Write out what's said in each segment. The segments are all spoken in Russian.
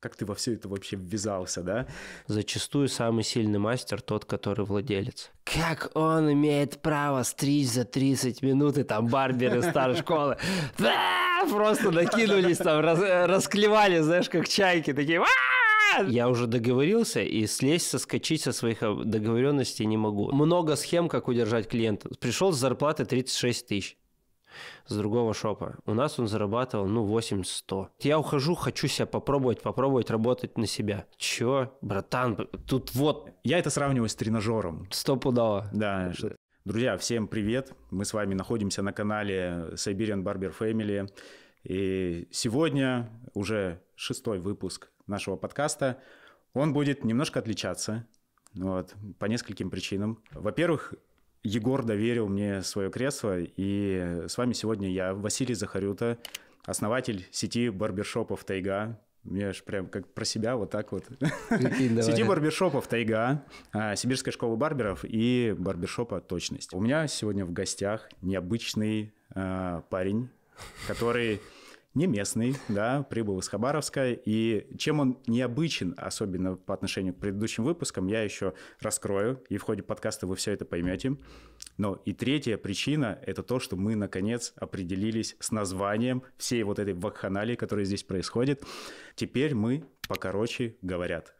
как ты во все это вообще ввязался, да? Зачастую самый сильный мастер тот, который владелец. Как он имеет право стричь за 30 минут, и там барберы старой школы просто накинулись там, расклевали, знаешь, как чайки, такие я уже договорился, и слезть, соскочить со своих э, договоренностей не могу. Много схем, как удержать клиента. Пришел с зарплаты 36 тысяч с другого шопа. У нас он зарабатывал, ну, 8-100. Я ухожу, хочу себя попробовать, попробовать работать на себя. Чё, братан, тут вот... Я это сравниваю с тренажером. Сто Стопудово. Да, Друзья, всем привет! Мы с вами находимся на канале Siberian Barber Family. И сегодня уже шестой выпуск нашего подкаста. Он будет немножко отличаться вот, по нескольким причинам. Во-первых, Егор доверил мне свое кресло, и с вами сегодня я, Василий Захарюта, основатель сети барбершопов «Тайга». Мне аж прям как про себя вот так вот. Сети барбершопов «Тайга», а, Сибирская школа барберов и барбершопа «Точность». У меня сегодня в гостях необычный а, парень, который не местный, да, прибыл из Хабаровска, и чем он необычен, особенно по отношению к предыдущим выпускам, я еще раскрою, и в ходе подкаста вы все это поймете. Но и третья причина – это то, что мы, наконец, определились с названием всей вот этой вакханалии, которая здесь происходит. Теперь мы покороче говорят.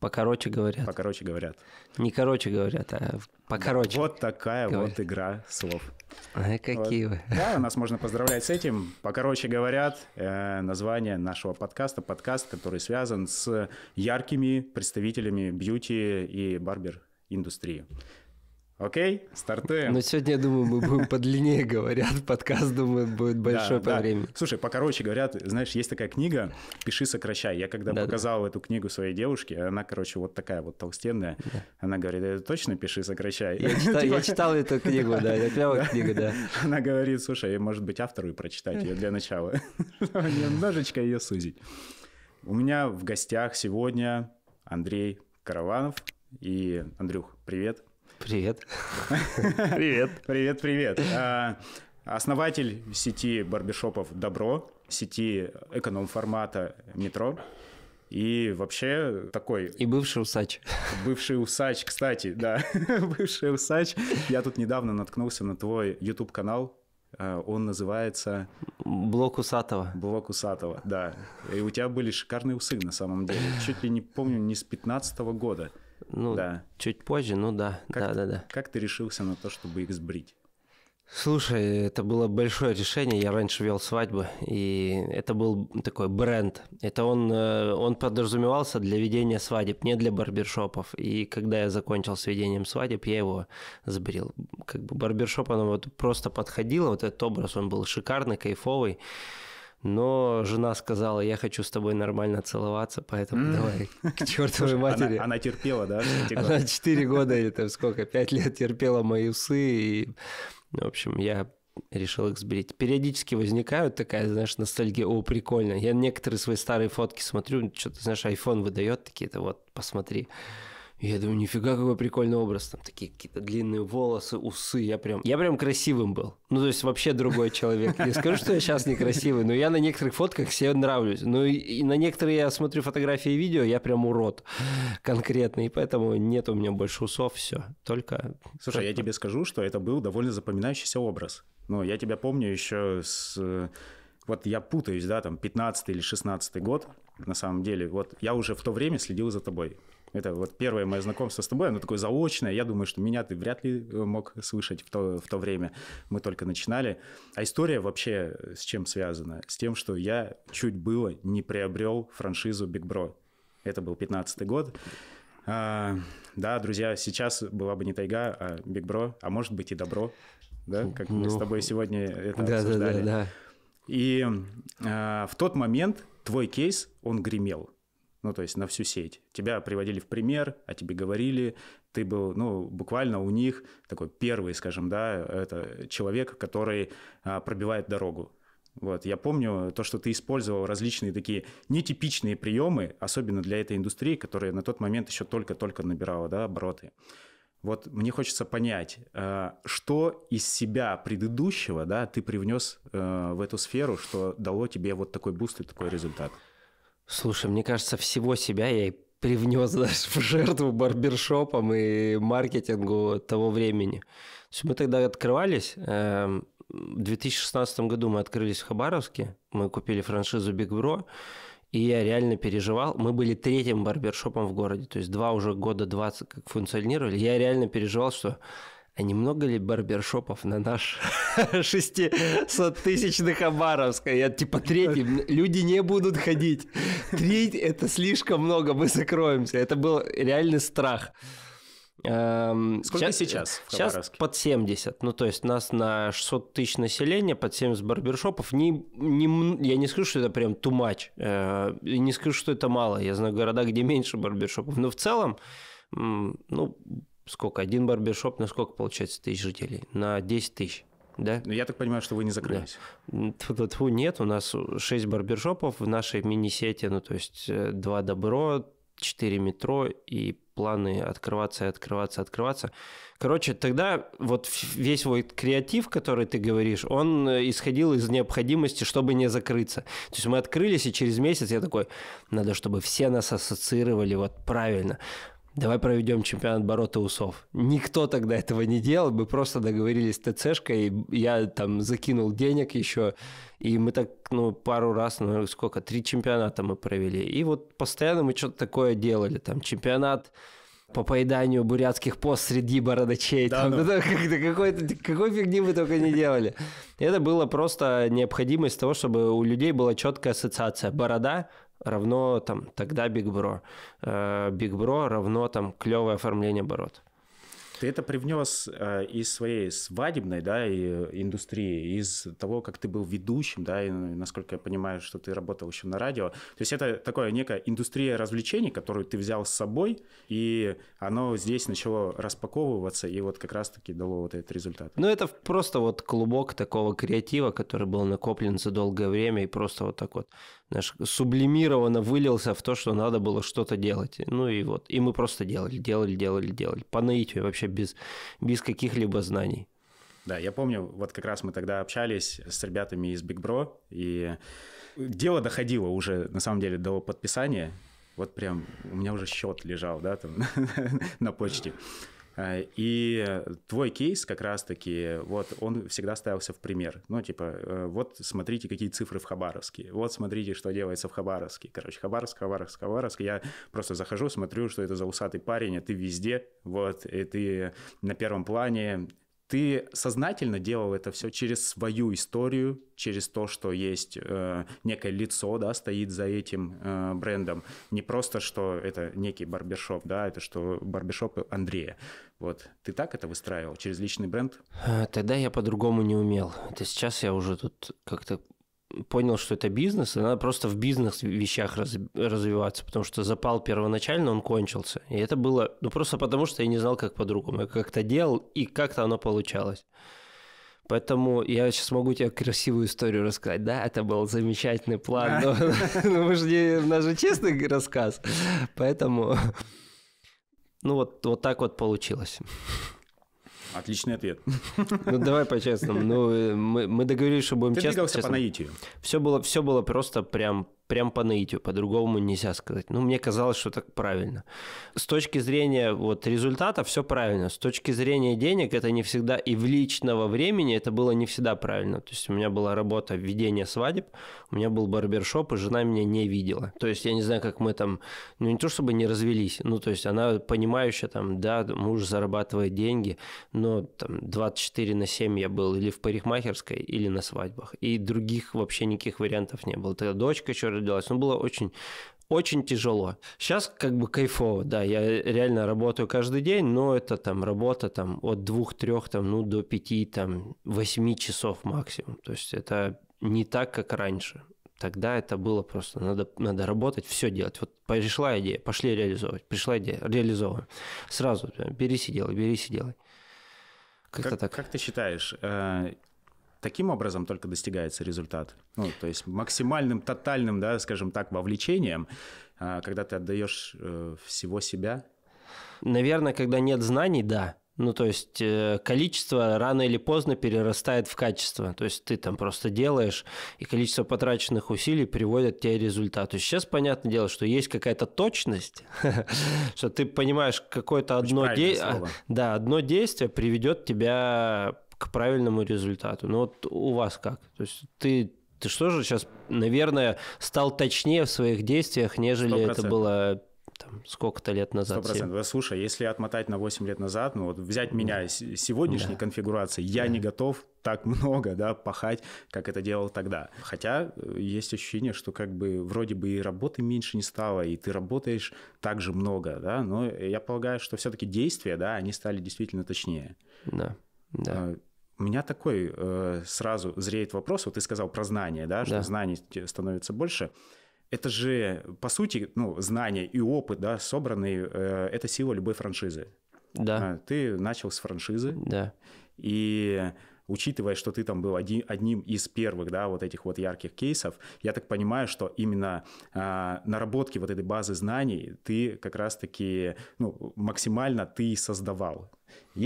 Покороче говорят. Покороче говорят. Не короче говорят, а покороче. Вот такая говорят. вот игра слов. А какие вот. вы. Да, нас можно поздравлять с этим. Покороче говорят, э, название нашего подкаста, подкаст, который связан с яркими представителями бьюти и барбер индустрии. Окей, стартуем. Но сегодня, я думаю, мы будем подлиннее говорят. Подкаст, думаю, будет большой да, по да. времени. Слушай, покороче говорят, знаешь, есть такая книга «Пиши, сокращай». Я когда показал эту книгу своей девушке, она, короче, вот такая вот толстенная. Она говорит, это точно «Пиши, сокращай». Я, читал, эту книгу, да, это клевая книга, да. Она говорит, слушай, может быть, автору и прочитать ее для начала. Немножечко ее сузить. У меня в гостях сегодня Андрей Караванов и Андрюх, привет. Привет. Привет. Привет, привет. А, основатель сети барбершопов «Добро», сети эконом-формата «Метро». И вообще такой... И бывший усач. Бывший усач, кстати, да. бывший усач. Я тут недавно наткнулся на твой YouTube-канал. А, он называется... Блок Усатого. Блок Усатого, да. И у тебя были шикарные усы, на самом деле. Чуть ли не помню, не с 15 -го года. Ну, да. чуть позже, ну да, как да, да, да. Как ты решился на то, чтобы их сбрить? Слушай, это было большое решение. Я раньше вел свадьбы, и это был такой бренд. Это он, э, он подразумевался для ведения свадеб, не для барбершопов. И когда я закончил с ведением свадеб, я его сбрил. Как бы барбершоп, оно вот просто подходило, вот этот образ, он был шикарный, кайфовый но жена сказала, я хочу с тобой нормально целоваться, поэтому давай к чертовой матери. Она, она терпела, да? Она 4 года или там сколько, 5 лет терпела мои усы, и, в общем, я решил их сбрить. Периодически возникают такая, знаешь, ностальгия, о, прикольно. Я некоторые свои старые фотки смотрю, что-то, знаешь, iPhone выдает такие-то, вот, посмотри. Я думаю, нифига какой прикольный образ. Там такие какие-то длинные волосы, усы. Я прям, я прям красивым был. Ну, то есть вообще другой человек. Не скажу, что я сейчас некрасивый, но я на некоторых фотках себе нравлюсь. Ну, и, на некоторые я смотрю фотографии и видео, я прям урод конкретный, И поэтому нет у меня больше усов, все. Только... Слушай, я тебе скажу, что это был довольно запоминающийся образ. Ну, я тебя помню еще с э, вот я путаюсь, да, там 15 или 16 год, на самом деле, вот я уже в то время следил за тобой. Это вот первое мое знакомство с тобой, оно такое заочное. Я думаю, что меня ты вряд ли э, мог слышать в то, в то время. Мы только начинали. А история вообще э, с чем связана? С тем, что я чуть было не приобрел франшизу Big Bro. Это был 15 год. А, да, друзья, сейчас была бы не тайга, а Big Bro, а может быть и добро, да, как ну, мы с тобой сегодня это да, обсуждали. Да, да, да. И а, в тот момент твой кейс, он гремел ну, то есть на всю сеть. Тебя приводили в пример, о тебе говорили, ты был, ну, буквально у них такой первый, скажем, да, это человек, который а, пробивает дорогу. Вот, я помню то, что ты использовал различные такие нетипичные приемы, особенно для этой индустрии, которая на тот момент еще только-только набирала, да, обороты. Вот мне хочется понять, а, что из себя предыдущего, да, ты привнес э, в эту сферу, что дало тебе вот такой буст и такой результат? Слушай, мне кажется, всего себя я и привнес даже в жертву барбершопам и маркетингу того времени. То есть мы тогда открывались, эм, в 2016 году мы открылись в Хабаровске, мы купили франшизу Big Bro, и я реально переживал. Мы были третьим барбершопом в городе, то есть два уже года 20 как функционировали. Я реально переживал, что а немного ли барбершопов на наш 600-тысячный Хабаровск? Я типа третий, люди не будут ходить. Треть – это слишком много, мы закроемся. Это был реальный страх. Эм, Сколько сейчас, сейчас в Сейчас под 70. Ну, то есть нас на 600 тысяч населения под 70 барбершопов. Не, не, я не скажу, что это прям too much. Э, не скажу, что это мало. Я знаю города, где меньше барбершопов. Но в целом, ну, сколько? Один барбершоп на сколько получается тысяч жителей? На 10 тысяч. Да? Ну, я так понимаю, что вы не закрылись. Да. -тьфу, нет, у нас 6 барбершопов в нашей мини-сети, ну то есть 2 э, добро, 4 метро и планы открываться и открываться, открываться. Короче, тогда вот весь вот креатив, который ты говоришь, он э, исходил из необходимости, чтобы не закрыться. То есть мы открылись, и через месяц я такой, надо, чтобы все нас ассоциировали вот правильно давай проведем чемпионат борота усов. Никто тогда этого не делал, мы просто договорились с ТЦшкой, я там закинул денег еще, и мы так, ну, пару раз, ну, сколько, три чемпионата мы провели. И вот постоянно мы что-то такое делали, там, чемпионат по поеданию бурятских пост среди бородачей. Да, там, ну. это, какой, какой фигни мы только не делали. Это было просто необходимость того, чтобы у людей была четкая ассоциация. Борода, равно там тогда биг бро биг бро равно там клевое оформление оборот. Ты это привнес э, из своей свадебной да, и э, индустрии, из того, как ты был ведущим, да, и ну, насколько я понимаю, что ты работал еще на радио. То есть это такая некая индустрия развлечений, которую ты взял с собой, и оно здесь начало распаковываться, и вот как раз-таки дало вот этот результат. Ну, это просто вот клубок такого креатива, который был накоплен за долгое время, и просто вот так вот знаешь, сублимированно вылился в то, что надо было что-то делать. Ну и вот, и мы просто делали, делали, делали, делали. По наитию вообще без, без каких-либо знаний. Да, я помню, вот как раз мы тогда общались с ребятами из Big Bro, и дело доходило уже, на самом деле, до подписания. Вот прям у меня уже счет лежал, да, там на почте. Э, и твой кейс как раз-таки, вот он всегда ставился в пример. Ну, типа, э, вот смотрите, какие цифры в Хабаровске. Вот смотрите, что делается в Хабаровске. Короче, Хабаровск, Хабаровск, Хабаровск. Я просто захожу, смотрю, что это за усатый парень, а ты везде, вот, и ты на первом плане, ты сознательно делал это все через свою историю, через то, что есть э, некое лицо, да, стоит за этим э, брендом. Не просто, что это некий барбершоп, да, это что барбершоп Андрея. Вот. Ты так это выстраивал, через личный бренд? Э, тогда я по-другому не умел. Это сейчас я уже тут как-то понял, что это бизнес, и надо просто в бизнес-вещах раз, развиваться, потому что запал первоначально, он кончился. И это было, ну просто потому, что я не знал, как по-другому. Я как-то делал, и как-то оно получалось. Поэтому я сейчас могу тебе красивую историю рассказать. Да, это был замечательный план, но, но ну, у нас же честный рассказ. Поэтому, ну вот, вот так вот получилось. Отличный ответ. Ну, давай по-честному. Ну, э, мы, мы договорились, что будем Ты честно. Ты двигался честно. по наитию. Все было, все было просто прям прям по наитию, по-другому нельзя сказать. Ну, мне казалось, что так правильно. С точки зрения вот результата все правильно. С точки зрения денег это не всегда и в личного времени это было не всегда правильно. То есть у меня была работа введения свадеб, у меня был барбершоп, и жена меня не видела. То есть я не знаю, как мы там, ну не то чтобы не развелись, ну то есть она понимающая там, да, муж зарабатывает деньги, но там 24 на 7 я был или в парикмахерской, или на свадьбах. И других вообще никаких вариантов не было. Тогда дочка еще который делалось, но было очень очень тяжело. Сейчас как бы кайфово, да, я реально работаю каждый день, но это там работа там от двух-трех там, ну, до пяти, там, восьми часов максимум. То есть это не так, как раньше. Тогда это было просто, надо, надо работать, все делать. Вот пришла идея, пошли реализовывать, пришла идея, реализовываем. Сразу, бери сиделай, бери сиделай. Как-то как, так. Как ты считаешь, э, Таким образом только достигается результат. Ну, то есть максимальным, тотальным, да, скажем так, вовлечением, а, когда ты отдаешь э, всего себя. Наверное, когда нет знаний, да. Ну, то есть э, количество рано или поздно перерастает в качество. То есть ты там просто делаешь, и количество потраченных усилий приводит к тебе результату. Сейчас, понятное дело, что есть какая-то точность, что ты понимаешь, какое-то одно, де... да, одно действие приведет тебя к правильному результату. Но ну, вот у вас как? То есть ты ты что же сейчас, наверное, стал точнее в своих действиях, нежели 100%. это было там, сколько-то лет назад. Сто процентов. Слушай, если отмотать на 8 лет назад, ну вот взять меня из да. сегодняшней да. конфигурации, я да. не готов так много, да, пахать, как это делал тогда. Хотя э, есть ощущение, что как бы вроде бы и работы меньше не стало, и ты работаешь так же много, да, но я полагаю, что все-таки действия, да, они стали действительно точнее. Да, да. А, у меня такой э, сразу зреет вопрос, вот ты сказал про знания, да, что да. знаний становится больше. Это же, по сути, ну, знания и опыт, да, собранные, э, это сила любой франшизы. Да. А, ты начал с франшизы. Да. И учитывая, что ты там был один, одним из первых, да, вот этих вот ярких кейсов, я так понимаю, что именно э, наработки вот этой базы знаний ты как раз-таки, ну, максимально ты создавал.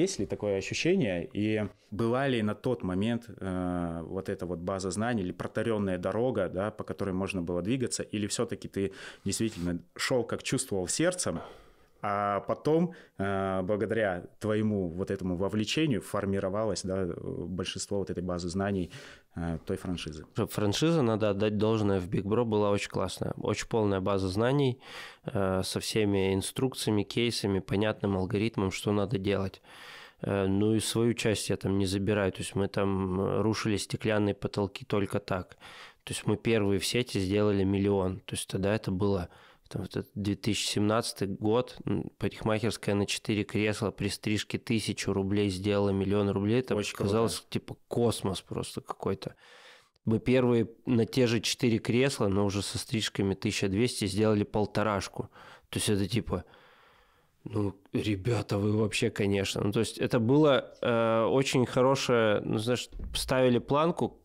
Есть ли такое ощущение? И была ли на тот момент э, вот эта вот база знаний или протаренная дорога, да, по которой можно было двигаться? Или все-таки ты действительно шел, как чувствовал сердцем, а потом, а, благодаря твоему вот этому вовлечению, формировалось да, большинство вот этой базы знаний а, той франшизы. Франшиза, надо отдать должное, в Big Bro была очень классная, очень полная база знаний а, со всеми инструкциями, кейсами, понятным алгоритмом, что надо делать. Ну и свою часть я там не забираю. То есть мы там рушили стеклянные потолки только так. То есть мы первые в сети сделали миллион. То есть тогда это было это 2017 год, парикмахерская на 4 кресла при стрижке тысячу рублей сделала миллион рублей. Это Очень казалось, круто. типа, космос просто какой-то. Мы первые на те же 4 кресла, но уже со стрижками 1200 сделали полторашку. То есть это типа, ну, ребята, вы вообще, конечно. Ну, то есть это было э, очень хорошее, ну, знаешь, ставили планку,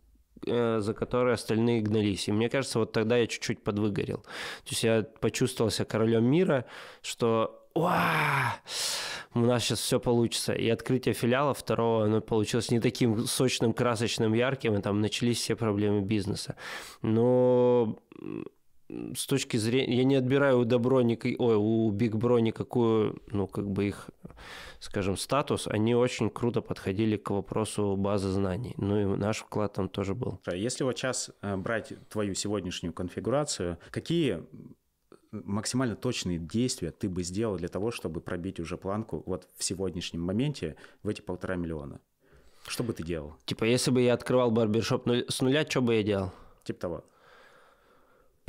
Э, за которые остальные гнались. И мне кажется, вот тогда я чуть-чуть подвыгорел. То есть я почувствовал себя королем мира, что Уа! у нас сейчас все получится. И открытие филиала второго, оно получилось не таким сочным, красочным, ярким, и там начались все проблемы бизнеса. Но с точки зрения... Я не отбираю у Добро, никак... ой, у Биг Бро никакую, ну, как бы их, скажем, статус. Они очень круто подходили к вопросу базы знаний. Ну, и наш вклад там тоже был. А если вот сейчас э, брать твою сегодняшнюю конфигурацию, какие максимально точные действия ты бы сделал для того, чтобы пробить уже планку вот в сегодняшнем моменте в эти полтора миллиона? Что бы ты делал? Типа, если бы я открывал барбершоп с нуля, что бы я делал? Типа того.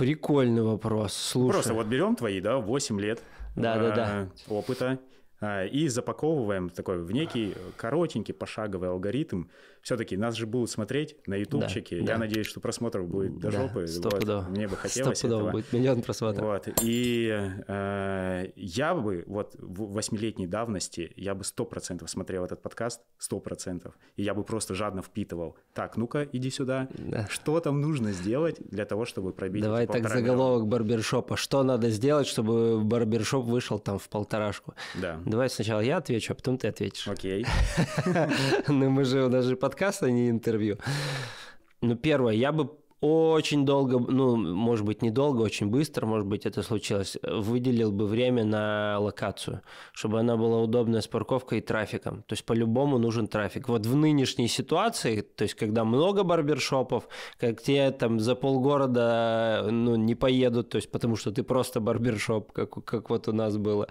Прикольный вопрос. Слушай. Просто вот берем твои, да, 8 лет да, э, да, да. А, опыта э, и запаковываем такой в некий коротенький пошаговый алгоритм, все-таки нас же будут смотреть на ютубчике. Да, Я да. надеюсь, что просмотров будет до да, жопы. Стопудово. Вот, мне бы хотелось стопудово этого. будет миллион просмотров. Вот. И э, я бы вот в восьмилетней давности, я бы сто процентов смотрел этот подкаст, сто процентов. И я бы просто жадно впитывал. Так, ну-ка, иди сюда. Да. Что там нужно сделать для того, чтобы пробить Давай так заголовок миллиона? барбершопа. Что надо сделать, чтобы барбершоп вышел там в полторашку? Да. Давай сначала я отвечу, а потом ты ответишь. Окей. Ну мы же, у нас же подкаст, а не интервью. Ну, первое, я бы очень долго, ну, может быть, недолго, очень быстро, может быть, это случилось, выделил бы время на локацию, чтобы она была удобная с парковкой и трафиком. То есть по-любому нужен трафик. Вот в нынешней ситуации, то есть когда много барбершопов, как те там за полгорода, ну, не поедут, то есть потому что ты просто барбершоп, как, как вот у нас было.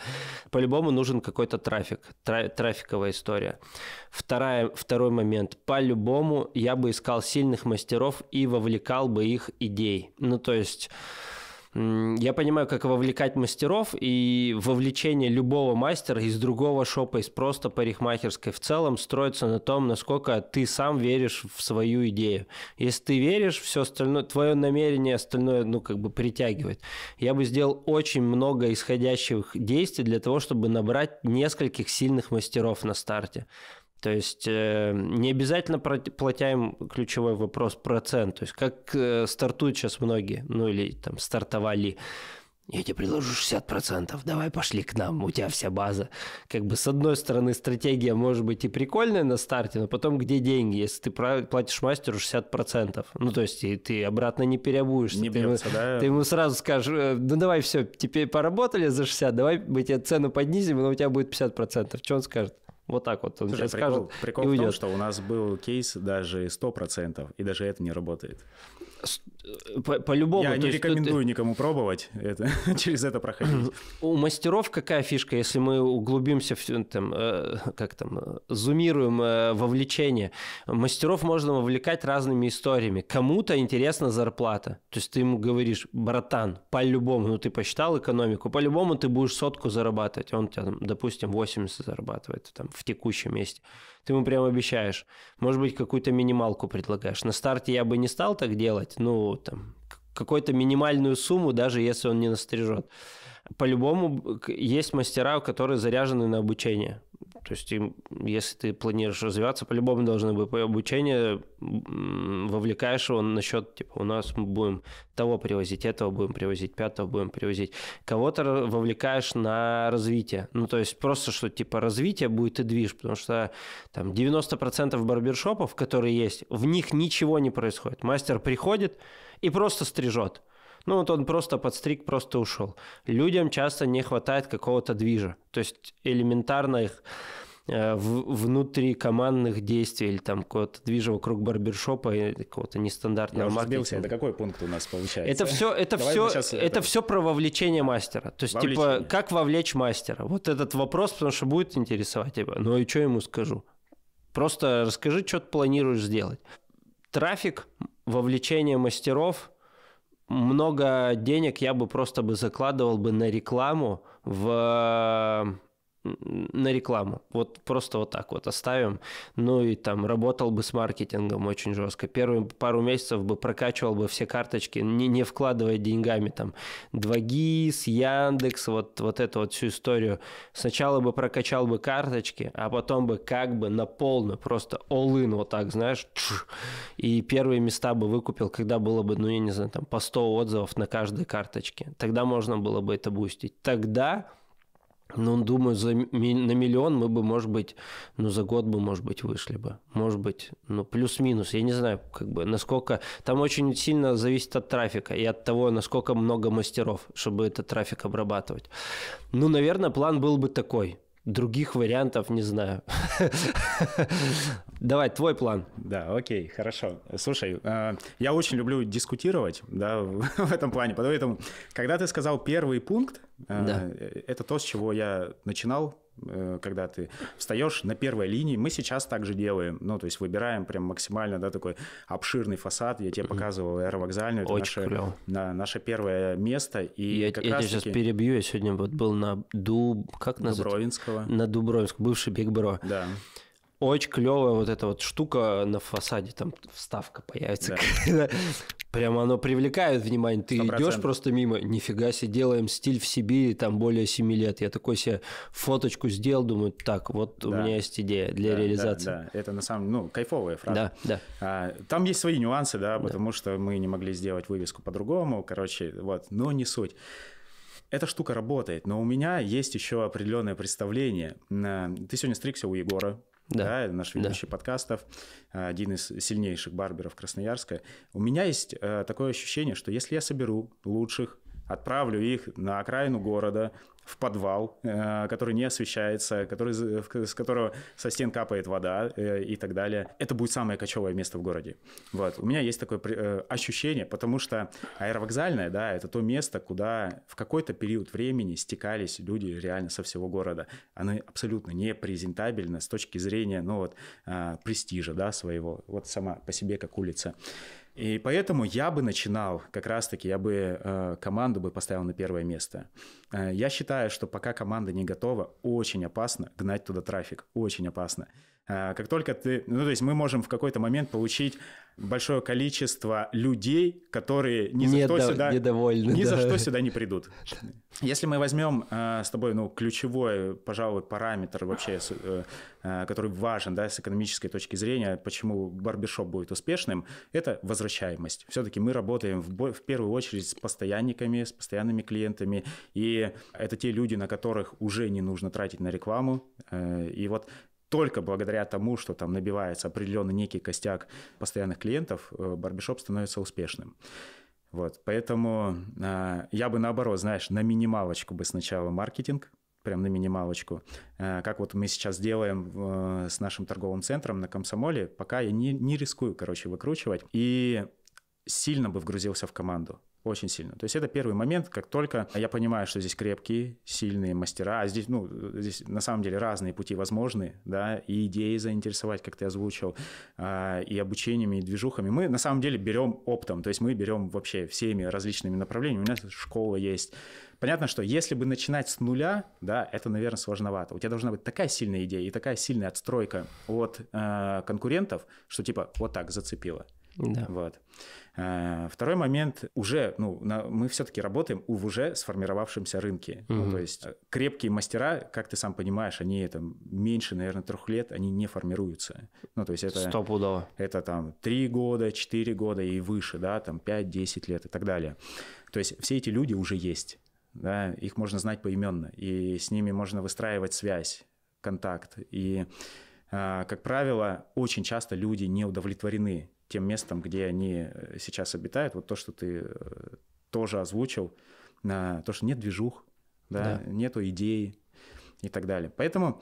По-любому нужен какой-то трафик, тра- трафиковая история. Вторая, второй момент. По-любому я бы искал сильных мастеров и вовлекал брал бы их идей. Ну, то есть я понимаю, как вовлекать мастеров, и вовлечение любого мастера из другого шопа, из просто парикмахерской в целом строится на том, насколько ты сам веришь в свою идею. Если ты веришь, все остальное, твое намерение остальное, ну, как бы притягивает. Я бы сделал очень много исходящих действий для того, чтобы набрать нескольких сильных мастеров на старте. То есть э, не обязательно платя ключевой вопрос процент. То есть как э, стартуют сейчас многие, ну или там стартовали я тебе предложу 60%, давай пошли к нам, у тебя вся база. Как бы с одной стороны стратегия может быть и прикольная на старте, но потом где деньги, если ты платишь мастеру 60%, ну то есть и ты обратно не переобуешься. Не берется, ты, ему, да? ты ему сразу скажешь, «Э, ну давай все, теперь поработали за 60, давай мы тебе цену поднизим, но у тебя будет 50%. Что он скажет? Вот так вот он Слушай, сейчас прикол, прикол и уйдет. в том, что у нас был кейс даже 100%, и даже это не работает. Э, по- по Я не ну, рекомендую ты... никому пробовать это, через это проходить. У мастеров какая фишка, если мы углубимся в там, э, как там, э, зумируем вовлечение. Мастеров можно вовлекать разными историями. Кому-то интересна зарплата. То есть ты ему говоришь, братан, по-любому, ну ты посчитал экономику, по-любому ты будешь сотку зарабатывать. Он у тебя, там, допустим, 80 зарабатывает там, в текущем месте. Ты ему прям обещаешь. Может быть, какую-то минималку предлагаешь. На старте я бы не стал так делать, ну, там, какую-то минимальную сумму, даже если он не настрижет. По-любому есть мастера, которые заряжены на обучение. То есть, им, если ты планируешь развиваться, по-любому должно быть обучение, вовлекаешь его насчет, типа, у нас мы будем того привозить, этого будем привозить, пятого будем привозить. Кого-то вовлекаешь на развитие. Ну, то есть, просто, что, типа, развитие будет и движ, потому что там 90% барбершопов, которые есть, в них ничего не происходит. Мастер приходит и просто стрижет. Ну вот он просто подстриг, просто ушел. Людям часто не хватает какого-то движа. То есть элементарно их э, в внутри командных действий или там какого-то движа вокруг барбершопа и какого-то нестандартного Я маркетинга. Это какой пункт у нас получается? Это все, это все, это, это все про вовлечение мастера. То есть типа, вовлечение. типа как вовлечь мастера? Вот этот вопрос, потому что будет интересовать тебя. Типа, ну и что ему скажу? Просто расскажи, что ты планируешь сделать. Трафик, вовлечение мастеров – много денег я бы просто бы закладывал бы на рекламу в на рекламу. Вот просто вот так вот оставим. Ну и там работал бы с маркетингом очень жестко. Первые пару месяцев бы прокачивал бы все карточки, не, не вкладывая деньгами там 2GIS, Яндекс, вот, вот эту вот всю историю. Сначала бы прокачал бы карточки, а потом бы как бы на полную, просто all-in вот так, знаешь, и первые места бы выкупил, когда было бы, ну я не знаю, там по 100 отзывов на каждой карточке. Тогда можно было бы это бустить. Тогда ну, думаю, за, на миллион мы бы, может быть, ну, за год бы, может быть, вышли бы. Может быть, ну, плюс-минус. Я не знаю, как бы, насколько... Там очень сильно зависит от трафика и от того, насколько много мастеров, чтобы этот трафик обрабатывать. Ну, наверное, план был бы такой – других вариантов не знаю. Давай, твой план. Да, окей, хорошо. Слушай, э, я очень люблю дискутировать да, в этом плане, поэтому, когда ты сказал первый пункт, э, да. это то, с чего я начинал Э, когда ты встаешь на первой линии, мы сейчас также делаем, ну, то есть выбираем прям максимально, да, такой обширный фасад, я тебе показывал аэровокзальную, это Очень наше, клево. Да, наше первое место, и я, как я раз тебя сейчас перебью, я сегодня вот был на Дуб... Как Дубровинского. На Дубровинского, бывший Биг Бро. Да. Очень клевая вот эта вот штука на фасаде, там вставка появится. Да. Прямо оно привлекает внимание. Ты 100%. идешь просто мимо, нифига себе, делаем стиль в Сибири, там более 7 лет. Я такой себе фоточку сделал, думаю, так, вот да. у меня есть идея для да, реализации. Да, да, это на самом деле, ну, кайфовая фраза. Да, да. А, там есть свои нюансы, да, потому да. что мы не могли сделать вывеску по-другому, короче, вот, но не суть эта штука работает, но у меня есть еще определенное представление. Э, ты сегодня стригся у Егора, да, да наш ведущий да. подкастов, один из сильнейших барберов Красноярска. У меня есть э, такое ощущение, что если я соберу лучших, отправлю их на окраину города, в подвал, э, который не освещается, который, с которого со стен капает вода э, и так далее. Это будет самое кочевое место в городе. Вот. У меня есть такое э, ощущение, потому что аэровокзальное, да, это то место, куда в какой-то период времени стекались люди реально со всего города. Оно абсолютно не презентабельно с точки зрения, ну вот, а, престижа, да, своего. Вот сама по себе как улица. И поэтому я бы начинал, как раз-таки я бы э, команду бы поставил на первое место. Э, я считаю, что пока команда не готова, очень опасно гнать туда трафик, очень опасно. Э, как только ты... Ну, то есть мы можем в какой-то момент получить большое количество людей, которые ни за Недо... что сюда... Недовольны, ни да. за что сюда не придут. Если мы возьмем э, с тобой, ну, ключевой, пожалуй, параметр вообще, э, э, который важен, да, с экономической точки зрения, почему барбершоп будет успешным, это возвращаемость. Все-таки мы работаем в, бо... в первую очередь с постоянниками, с постоянными клиентами, и это те люди, на которых уже не нужно тратить на рекламу, э, и вот только благодаря тому, что там набивается определенный некий костяк постоянных клиентов, э, барбишоп становится успешным. Вот, поэтому э, я бы наоборот, знаешь, на минималочку бы сначала маркетинг, прям на минималочку, э, как вот мы сейчас делаем э, с нашим торговым центром на Комсомоле, пока я не, не рискую, короче, выкручивать, и сильно бы вгрузился в команду. Очень сильно. То есть это первый момент, как только я понимаю, что здесь крепкие, сильные мастера, а здесь, ну, здесь на самом деле разные пути возможны, да, и идеи заинтересовать, как ты озвучил, а, и обучениями, и движухами. Мы на самом деле берем оптом, то есть мы берем вообще всеми различными направлениями. У нас школа есть. Понятно, что если бы начинать с нуля, да, это, наверное, сложновато. У тебя должна быть такая сильная идея и такая сильная отстройка от э, конкурентов, что типа вот так зацепило. Да. Вот. Э, второй момент уже, ну, на, мы все-таки работаем в уже сформировавшемся рынке. Угу. Ну, то есть э, крепкие мастера, как ты сам понимаешь, они э, там меньше, наверное, трех лет, они не формируются. Ну, то есть это... Стопудово. Это там три года, четыре года и выше, да, там пять, десять лет и так далее. То есть все эти люди уже есть, да, их можно знать поименно, и с ними можно выстраивать связь, контакт. И, как правило, очень часто люди не удовлетворены тем местом, где они э, сейчас обитают. Вот то, что ты э, тоже озвучил, а, то, что нет движух, да, да. нету идей и так далее. Поэтому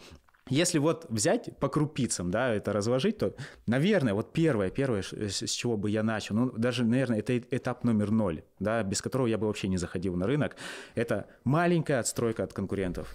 если вот взять по крупицам, да, это разложить, то, наверное, вот первое, первое, с чего бы я начал, ну, даже, наверное, это этап номер ноль, да, без которого я бы вообще не заходил на рынок, это маленькая отстройка от конкурентов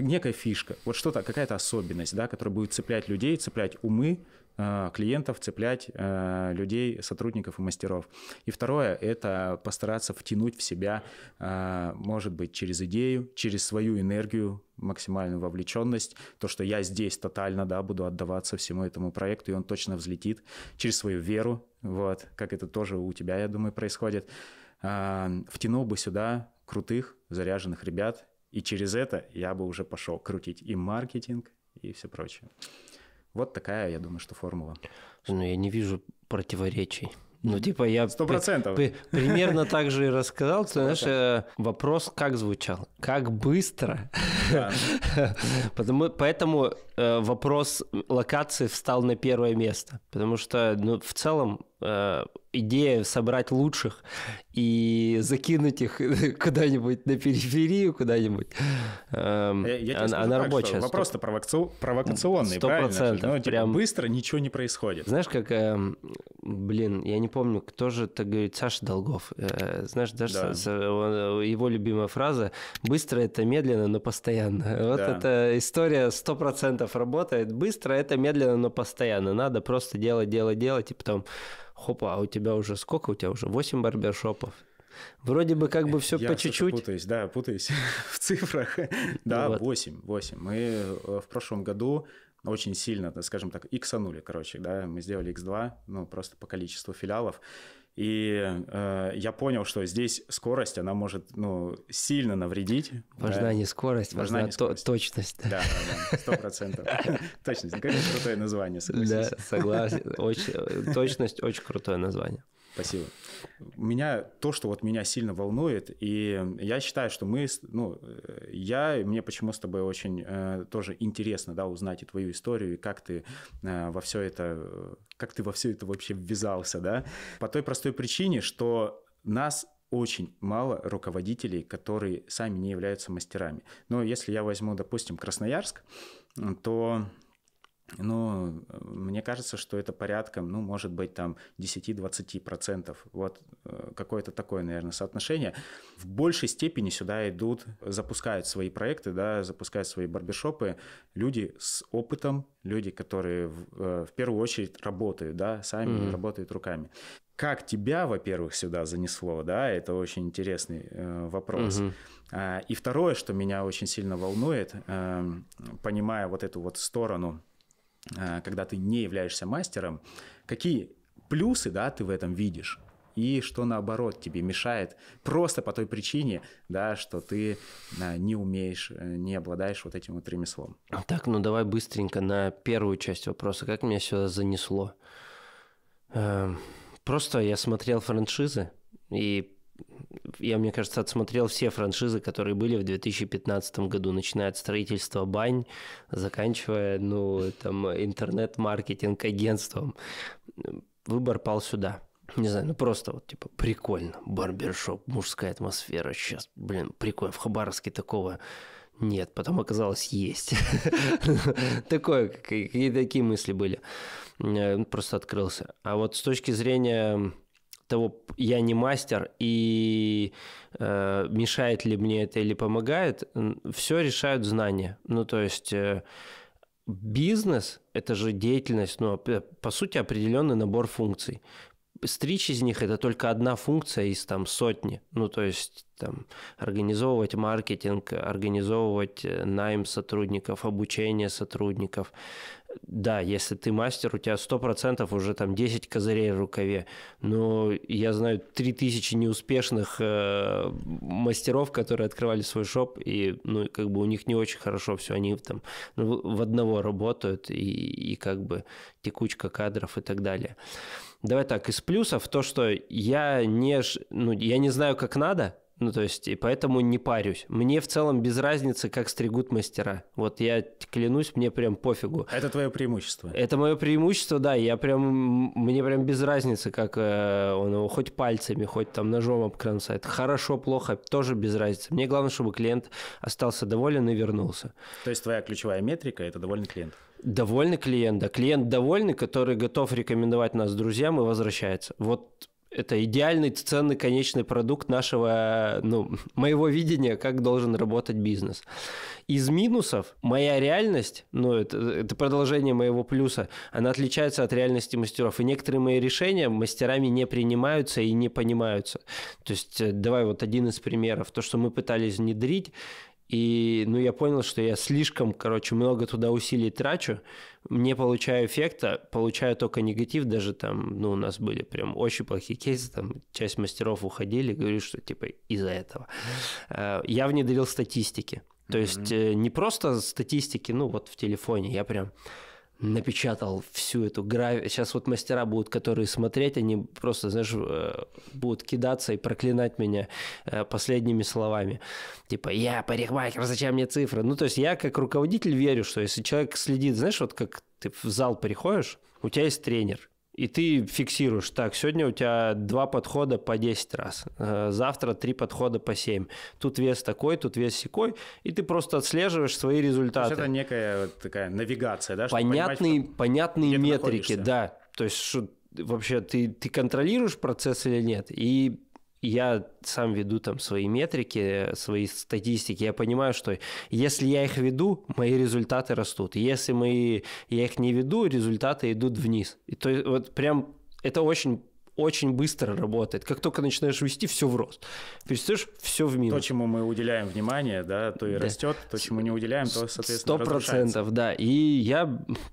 некая фишка, вот что-то, какая-то особенность, да, которая будет цеплять людей, цеплять умы, Э, клиентов, цеплять э, людей, сотрудников и мастеров. И второе – это постараться втянуть в себя, э, может быть, через идею, через свою энергию, максимальную вовлеченность, то, что я здесь тотально, да, буду отдаваться всему этому проекту, и он точно взлетит через свою веру, вот, как это тоже у тебя, я думаю, происходит. Втянул бы сюда крутых, заряженных ребят, и через это я бы уже пошел крутить и маркетинг, и все прочее. Вот такая, я думаю, что формула. Ну, я не вижу противоречий. Ну, типа я... Сто процентов. примерно так же и рассказал. Ты знаешь, э, вопрос как звучал? Как быстро? Потому, поэтому э, вопрос локации встал на первое место. Потому что ну, в целом Э, идея собрать лучших и закинуть их куда-нибудь на периферию, куда-нибудь. Эм, я а, тебе она, а она так, рабочая. Вопрос-то 100... провокационный, 100%, правильно? Но, ну, типа, прям... Быстро ничего не происходит. Знаешь, как, эм, блин, я не помню, кто же так говорит, Саша Долгов. Э, знаешь, даже да. Э, его любимая фраза «быстро – это медленно, но постоянно». Вот да. эта история 100% работает. Быстро – это медленно, но постоянно. Надо просто делать, делать, делать, и потом хопа, а у тебя уже сколько? У тебя уже 8 барбершопов. Вроде бы как бы все Я по чуть-чуть. путаюсь, да, путаюсь в цифрах. да, ну вот. 8, 8. Мы э, в прошлом году очень сильно, скажем так, иксанули, короче, да, мы сделали x2, ну, просто по количеству филиалов. И э, я понял, что здесь скорость, она может ну, сильно навредить. Важна да? не скорость, важна, важна не скорость. То- точность. Да, сто процентов. Точность, конечно, крутое название, согласен. Да, согласен. Э, точность – очень крутое название. Спасибо. Меня то, что вот меня сильно волнует, и я считаю, что мы, ну, э, я, мне почему с тобой очень э, тоже интересно, да, узнать и твою историю, и как ты э, во все это, как ты во все это вообще ввязался, да, по той простой причине, что нас очень мало руководителей, которые сами не являются мастерами. Но если я возьму, допустим, Красноярск, то ну, мне кажется, что это порядком, ну, может быть, там 10-20%. Вот э, какое-то такое, наверное, соотношение. В большей степени сюда идут, запускают свои проекты, да, запускают свои барбершопы люди с опытом, люди, которые в, э, в первую очередь работают, да, сами mm-hmm. работают руками. Как тебя, во-первых, сюда занесло, да, это очень интересный э, вопрос. Угу. А, и второе, что меня очень сильно волнует, э, понимая вот эту вот сторону Э, когда ты не являешься мастером, какие плюсы да, ты в этом видишь? и что наоборот тебе мешает просто по той причине, да, что ты э, не умеешь, э, не обладаешь вот этим вот ремеслом. Так, ну давай быстренько на первую часть вопроса. Как меня сюда занесло? Эм, просто я смотрел франшизы и я, мне кажется, отсмотрел все франшизы, которые были в 2015 году, начиная от строительства бань, заканчивая, ну, там, интернет-маркетинг агентством. Выбор пал сюда. Не знаю, ну просто вот, типа, прикольно. Барбершоп, мужская атмосфера. Сейчас, блин, прикольно. В Хабаровске такого нет, потом оказалось есть. Такое, какие такие мысли были. Э, просто открылся. А вот с точки зрения того, я не мастер, и э, мешает ли мне это или помогает, все решают знания. Ну, то есть э, бизнес – это же деятельность, ну, по сути, определенный набор функций. Стричь из них – это только одна функция из там сотни. Ну, то есть там организовывать маркетинг, организовывать э, найм сотрудников, обучение сотрудников – да, если ты мастер, у тебя 100% уже там 10 козырей в рукаве. Но я знаю 3000 неуспешных э, мастеров, которые открывали свой шоп, и ну, как бы у них не очень хорошо все, они там ну, в одного работают, и, и как бы текучка кадров и так далее. Давай так, из плюсов то, что я не, ну, я не знаю, как надо, ну, то есть, и поэтому не парюсь. Мне в целом без разницы, как стригут мастера. Вот я клянусь, мне прям пофигу. Это твое преимущество. Это мое преимущество, да. Я прям, мне прям без разницы, как э, он его хоть пальцами, хоть там ножом обкромсает. Хорошо, плохо, тоже без разницы. Мне главное, чтобы клиент остался доволен и вернулся. То есть твоя ключевая метрика – это довольный клиент? Довольный клиент, да. Клиент довольный, который готов рекомендовать нас друзьям и возвращается. Вот это идеальный ценный конечный продукт нашего, ну, моего видения, как должен работать бизнес. Из минусов моя реальность, ну, это, это продолжение моего плюса, она отличается от реальности мастеров. И некоторые мои решения мастерами не принимаются и не понимаются. То есть, э, давай вот один из примеров. То, что мы пытались внедрить, и, ну, я понял, что я слишком, короче, много туда усилий трачу, не получаю эффекта, получаю только негатив, даже там, ну, у нас были прям очень плохие кейсы, там, часть мастеров уходили, говорю, что, типа, из-за этого. Э, я внедрил статистики, то есть э, не просто статистики, ну, вот в телефоне, я прям напечатал всю эту графику. Сейчас вот мастера будут, которые смотреть, они просто, знаешь, э, будут кидаться и проклинать меня э, последними словами. Типа, я парикмахер, зачем мне цифры? Ну, то есть я как руководитель верю, что если человек следит, знаешь, вот как ты в зал приходишь, у тебя есть тренер, и ты фиксируешь, так, сегодня у тебя два подхода по 10 раз, э, завтра три подхода по 7. Тут вес такой, тут вес секой, и ты просто отслеживаешь свои результаты. То есть это некая вот такая навигация, да? Понятные, понимать, что... понятные метрики, да. То есть что, вообще ты, ты контролируешь процесс или нет, и я сам веду там свои метрики, свои статистики, я понимаю, что если я их веду, мои результаты растут. Если мои, я их не веду, результаты идут вниз. И то есть вот прям это очень очень быстро работает. Как только начинаешь вести, все в рост. Перестаешь все в минус. То, чему мы уделяем внимание, да, то и да. растет, то, чему не уделяем, то, соответственно, Сто процентов, да. И я,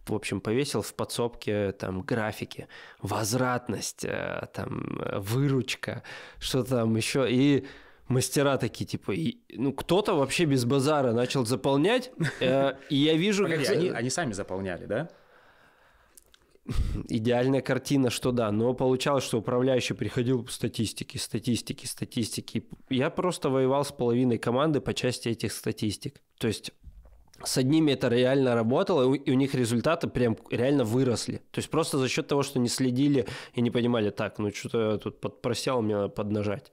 в общем, повесил в подсобке там графики, возвратность, э, там э, выручка, что там еще. И мастера такие, типа, и, ну, кто-то вообще без базара начал заполнять, э, и я вижу... Погоди, они сами заполняли, да? идеальная картина, что да, но получалось, что управляющий приходил по статистике, статистике, статистике. Я просто воевал с половиной команды по части этих статистик. То есть с одними это реально работало, и у них результаты прям реально выросли. То есть просто за счет того, что не следили и не понимали, так, ну что-то я тут подпросял мне надо поднажать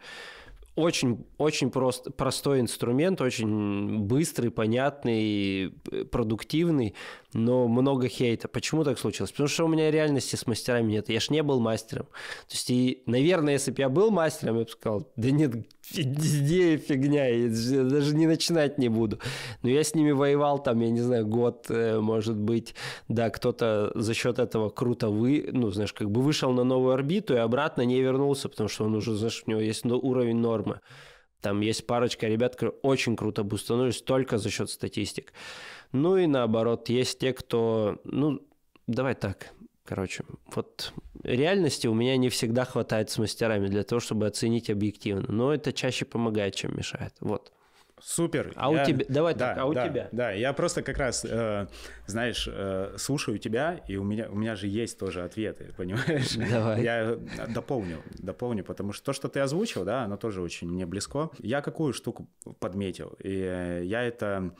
очень, очень прост, простой инструмент, очень быстрый, понятный, продуктивный, но много хейта. Почему так случилось? Потому что у меня реальности с мастерами нет. Я ж не был мастером. То есть, и, наверное, если бы я был мастером, я бы сказал, да нет, везде фигня, я даже не начинать не буду. Но я с ними воевал там, я не знаю, год, э, может быть, да, кто-то за счет этого круто вы, ну, знаешь, как бы вышел на новую орбиту и обратно не вернулся, потому что он уже, знаешь, у него есть ну, уровень нормы. Там есть парочка ребят, которые очень круто бустанулись только за счет статистик. Ну и наоборот, есть те, кто, ну, давай так, Короче, вот реальности у меня не всегда хватает с мастерами для того, чтобы оценить объективно. Но это чаще помогает, чем мешает. Вот. Супер. А я... у тебя, давай да, так, а у да, тебя? Да, я просто как раз, э, знаешь, э, слушаю тебя, и у меня, у меня же есть тоже ответы, понимаешь? Давай. Я дополню, дополню, потому что то, что ты озвучил, да, оно тоже очень мне близко. Я какую штуку подметил, и э, я это,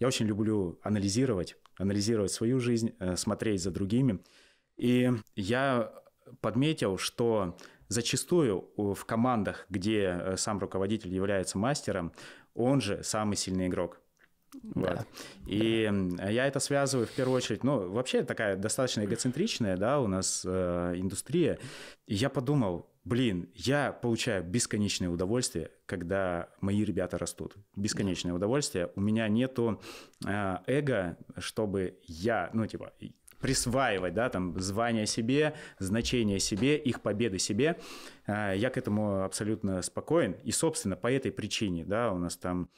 я очень люблю анализировать, анализировать свою жизнь, э, смотреть за другими. И я подметил, что зачастую в командах, где э, сам руководитель является мастером, он же самый сильный игрок. Вот. Да. И да. я это связываю в первую очередь, ну, вообще такая достаточно эгоцентричная, да, у нас э, индустрия. И я подумал, блин, я получаю бесконечное удовольствие, когда мои ребята растут. Бесконечное да. удовольствие. У меня нету э, эго, чтобы я, ну, типа, присваивать, да, там, звания себе, значения себе, их победы себе. А, я к этому абсолютно спокоен. И, собственно, по этой причине, да, у нас там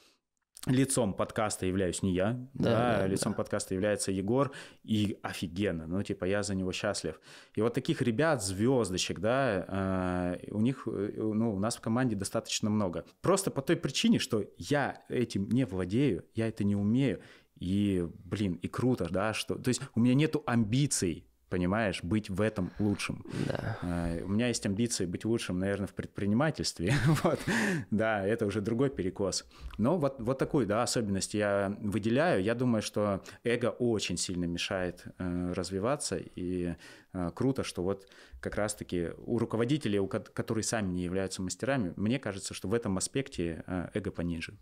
лицом подкаста являюсь не я, да, да, да лицом да. подкаста является Егор, и офигенно, ну, типа, я за него счастлив. И вот таких ребят, звездочек, да, а, у них, э, ну, у нас в команде достаточно много. Просто по той причине, что я этим не владею, я это не умею, и, блин, и круто, да, что... То есть у меня нету амбиций, понимаешь, быть в этом лучшим. Да. Э, у меня есть амбиции быть лучшим, наверное, в предпринимательстве. вот. Да, это уже другой перекос. Но вот, вот такую, да, особенность я выделяю. Я думаю, что эго очень сильно мешает uh, развиваться, и uh, круто, что вот как раз-таки у руководителей, у которые сами не являются мастерами, мне кажется, что в этом аспекте эго пониже.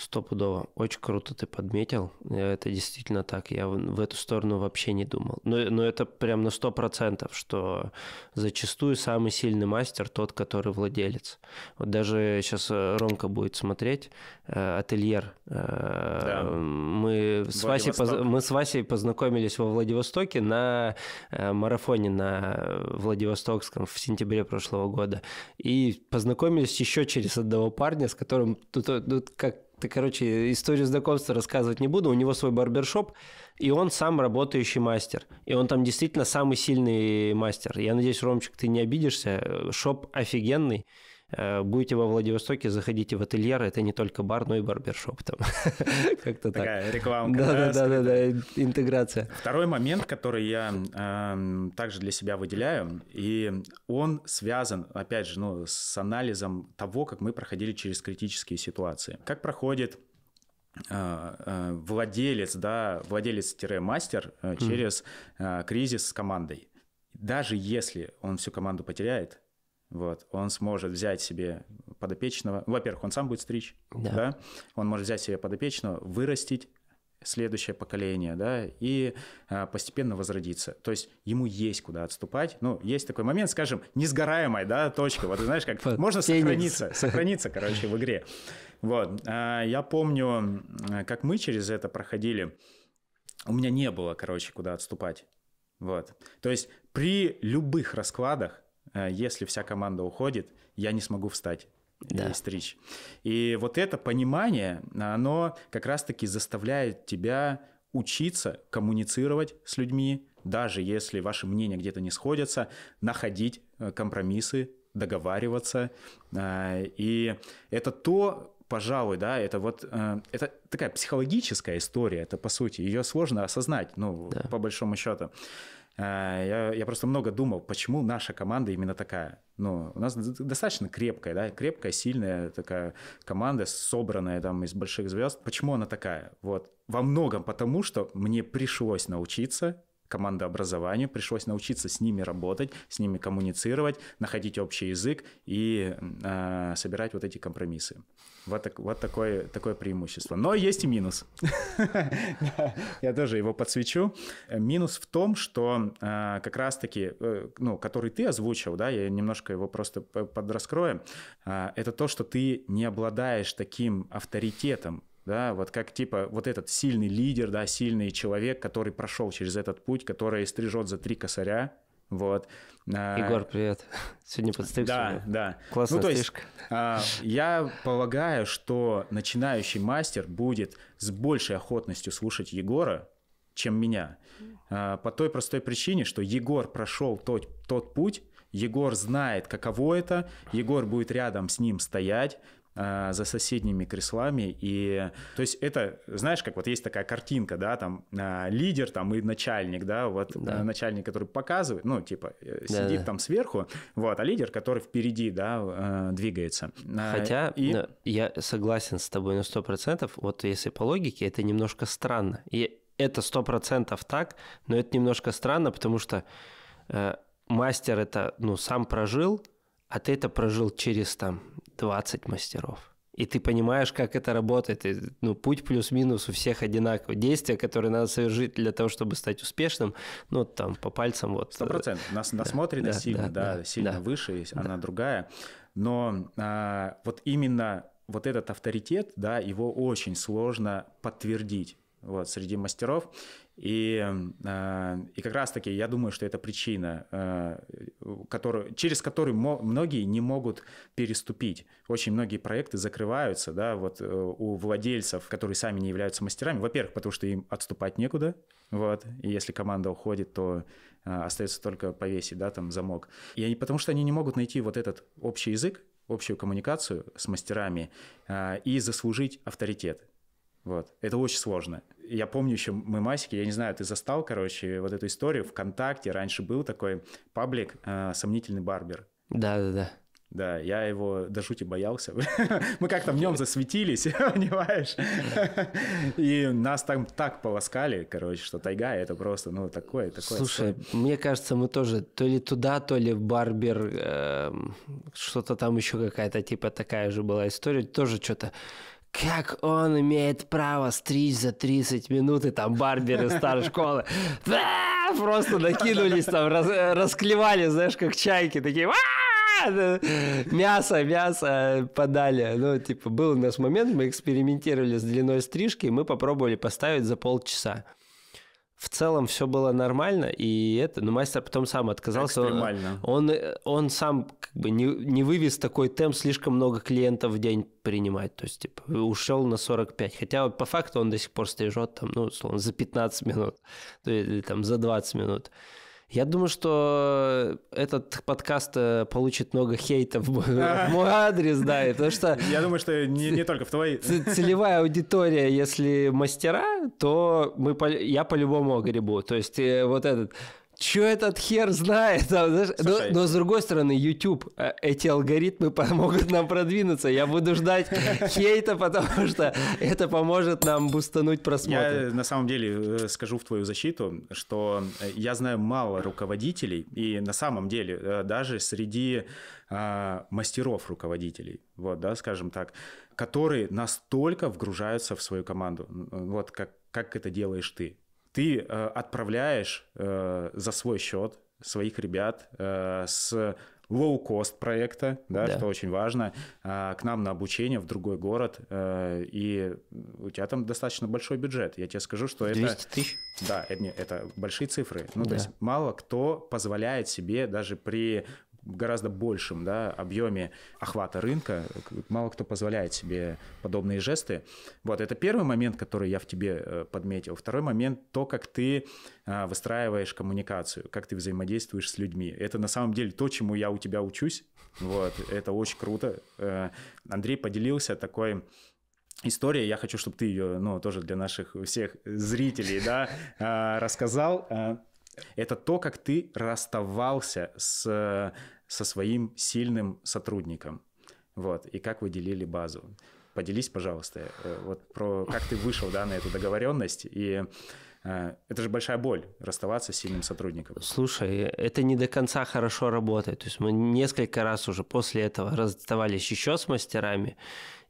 Стопудово. Очень круто ты подметил. Это действительно так. Я в эту сторону вообще не думал. Но, но это прям на сто процентов, что зачастую самый сильный мастер тот, который владелец. Вот даже сейчас э, Ромка будет смотреть э, ательер. Э, да. мы, с Васей поз... мы с Васей познакомились во Владивостоке на марафоне на Владивостокском в сентябре прошлого года. И познакомились еще через одного парня, с которым тут, тут как ты, короче, историю знакомства рассказывать не буду. У него свой барбершоп, и он сам работающий мастер. И он там действительно самый сильный мастер. Я надеюсь, Ромчик, ты не обидишься. Э, шоп офигенный. Э, будете во Владивостоке, заходите в ательер, это не только бар, но и барбершоп там. Как-то так. Такая реклама. Да-да-да, интеграция. Второй момент, который я эм, также для себя выделяю, и он связан, опять же, ну, с анализом того, как мы проходили через критические ситуации. Как проходит э, э, владелец, да, владелец-мастер через кризис с командой. Даже если он всю команду потеряет, вот, он сможет взять себе подопечного. Во-первых, он сам будет стричь, да. да? Он может взять себе подопечного, вырастить следующее поколение, да, и а, постепенно возродиться. То есть ему есть куда отступать. Ну, есть такой момент, скажем, несгораемая, да, точка. Вот знаешь, как можно сохраниться, сохраниться, короче, в игре. Вот. А, я помню, как мы через это проходили. У меня не было, короче, куда отступать. Вот. То есть при любых раскладах Э, если вся команда уходит, я не смогу встать да. и стричь. И вот это понимание, оно как раз-таки заставляет тебя учиться коммуницировать с людьми, даже если ваши мнения где-то не сходятся, находить э, компромиссы, договариваться. Э, и это то, пожалуй, да, это вот это такая психологическая история, это по сути ее сложно осознать, ну да. по большому счету. А, я, я просто много думал, почему наша команда именно такая. Ну, у нас достаточно крепкая, да, крепкая, сильная такая команда, собранная там из больших звезд. Почему она такая? Вот. Во многом потому, что мне пришлось научиться командообразованию, пришлось научиться с ними работать, с ними коммуницировать, находить общий язык и э, собирать вот эти компромиссы. Вот, так, вот такое, такое преимущество. Но есть и минус. Я тоже его подсвечу. Минус в том, что а, как раз-таки, э, ну, который ты озвучил, да, я немножко его просто подраскрою, а, это то, что ты не обладаешь таким авторитетом да, вот как типа вот этот сильный лидер, да, сильный человек, который прошел через этот путь, который стрижет за три косаря, вот. А, Егор, привет. Сегодня подстригся. Да, меня. да. Классная ну, то стрижка. Есть, а, я полагаю, что начинающий мастер будет с большей охотностью слушать Егора, чем меня. А, по той простой причине, что Егор прошел тот, тот путь, Егор знает, каково это, Егор будет рядом с ним стоять, Э, за соседними креслами. И, то есть это, знаешь, как вот есть такая картинка, да, там э, лидер там и начальник, да, вот э, да. начальник, который показывает, ну, типа, сидит да, да. там сверху, вот, а лидер, который впереди, да, двигается. Хотя и... я согласен с тобой на сто процентов вот если по логике, это немножко странно. И это сто процентов так, но это немножко странно, потому что э, мастер это, ну, сам прожил, а ты это прожил через там 20 мастеров. И ты понимаешь, как это работает. И, ну, путь плюс-минус у всех одинаковый. Действия, которые надо совершить для того, чтобы стать успешным, ну, там, по пальцам вот. Э, Сто процентов. Нас, насмотренность да, сильно, да, да, да сильно да, выше, да. она другая. Но а, вот именно вот этот авторитет, да, его очень сложно подтвердить вот, среди мастеров. И, эм, а, и как раз-таки я думаю, что это причина, а, которую, через которую многие не могут переступить. Очень многие проекты закрываются да, вот, э, у владельцев, которые сами не являются мастерами. Во-первых, потому что им отступать некуда. Вот, и если команда уходит, то а, остается только повесить да, там, замок. И они, потому что они не могут найти вот этот общий язык, общую коммуникацию с мастерами и заслужить авторитет. Вот. Это очень сложно. Я помню еще мы Масики, я не знаю, ты застал, короче, вот эту историю. Вконтакте раньше был такой паблик э, «Сомнительный барбер». Да-да-да. Да, я его до жути боялся. Мы как-то в нем засветились, понимаешь? И нас там так полоскали, короче, что тайга это просто, ну, такое, такое. Слушай, мне кажется, мы тоже то ли туда, то ли в Барбер, эм, что-то там еще какая-то, типа, такая же была история, тоже что-то как он имеет право стричь за 30 минут, и там барберы старой школы просто накинулись там, расклевали, знаешь, как чайки, такие мясо, мясо подали. Ну, типа, был у нас момент, мы экспериментировали с длиной стрижки, и мы попробовали поставить за полчаса в целом все было нормально, и это, но ну, мастер потом сам отказался. Нормально. Он, он, он сам как бы не, не вывез такой темп слишком много клиентов в день принимать, то есть типа, ушел на 45, хотя по факту он до сих пор стрижет там, ну, условно, за 15 минут, то или там за 20 минут. Я думаю, что этот подкаст э, получит много хейтов в мой адрес, да, потому что... Я думаю, что не не только в твоей. Целевая аудитория, если мастера, то мы я по-любому грибу. То есть э, вот этот Че этот хер знает? Там, но, но с другой стороны, YouTube, э, эти алгоритмы помогут нам продвинуться. Я буду ждать хейта, потому что это поможет нам бустануть просмотр. Я э, на самом деле э, скажу в твою защиту, что я знаю мало руководителей, и на самом деле даже среди а, мастеров руководителей, вот, да, скажем так, которые настолько вгружаются в свою команду, вот как, как это делаешь ты ты э, отправляешь э, за свой счет своих ребят э, с лоу-кост проекта, да, да, что очень важно, а, к нам на обучение в другой город, и у тебя там достаточно большой бюджет. Я тебе скажу, что 200 это... 200 тысяч? Да, это, это большие цифры. Ну, да. то есть мало кто позволяет себе даже при гораздо большем да, объеме охвата рынка. Мало кто позволяет себе подобные жесты. Вот это первый момент, который я в тебе э, подметил. Второй момент – то, как ты э, выстраиваешь коммуникацию, как ты взаимодействуешь с людьми. Это на самом деле то, чему я у тебя учусь. Вот, это очень круто. Э, Андрей поделился такой история, я хочу, чтобы ты ее, ну, тоже для наших всех зрителей, да, рассказал. Это то, как ты расставался с со своим сильным сотрудником. Вот, и как вы делили базу. Поделись, пожалуйста, э, вот про как ты вышел да, на эту договоренность. И э, это же большая боль расставаться с сильным сотрудником. Слушай, это не до конца хорошо работает. То есть мы несколько раз уже после этого расставались еще с мастерами.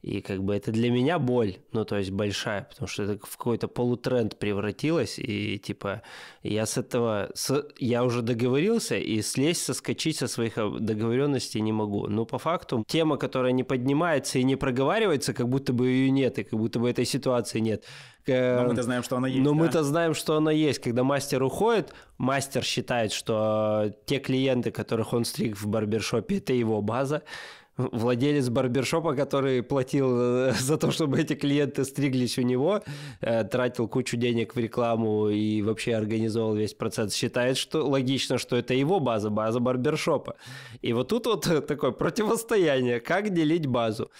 И как бы это для меня боль, ну то есть большая, потому что это в какой-то полутренд превратилось, и типа я с этого, с, я уже договорился, и слезть, соскочить со своих договоренностей не могу. Но по факту тема, которая не поднимается и не проговаривается, как будто бы ее нет, и как будто бы этой ситуации нет. Но мы-то знаем, что она есть. Но да? мы-то знаем, что она есть. Когда мастер уходит, мастер считает, что те клиенты, которых он стриг в барбершопе, это его база, владелец барбершопа, который платил э, за то, чтобы эти клиенты стриглись у него, э, тратил кучу денег в рекламу и вообще организовал весь процесс, считает, что логично, что это его база, база барбершопа. И вот тут вот э, такое противостояние, как делить базу.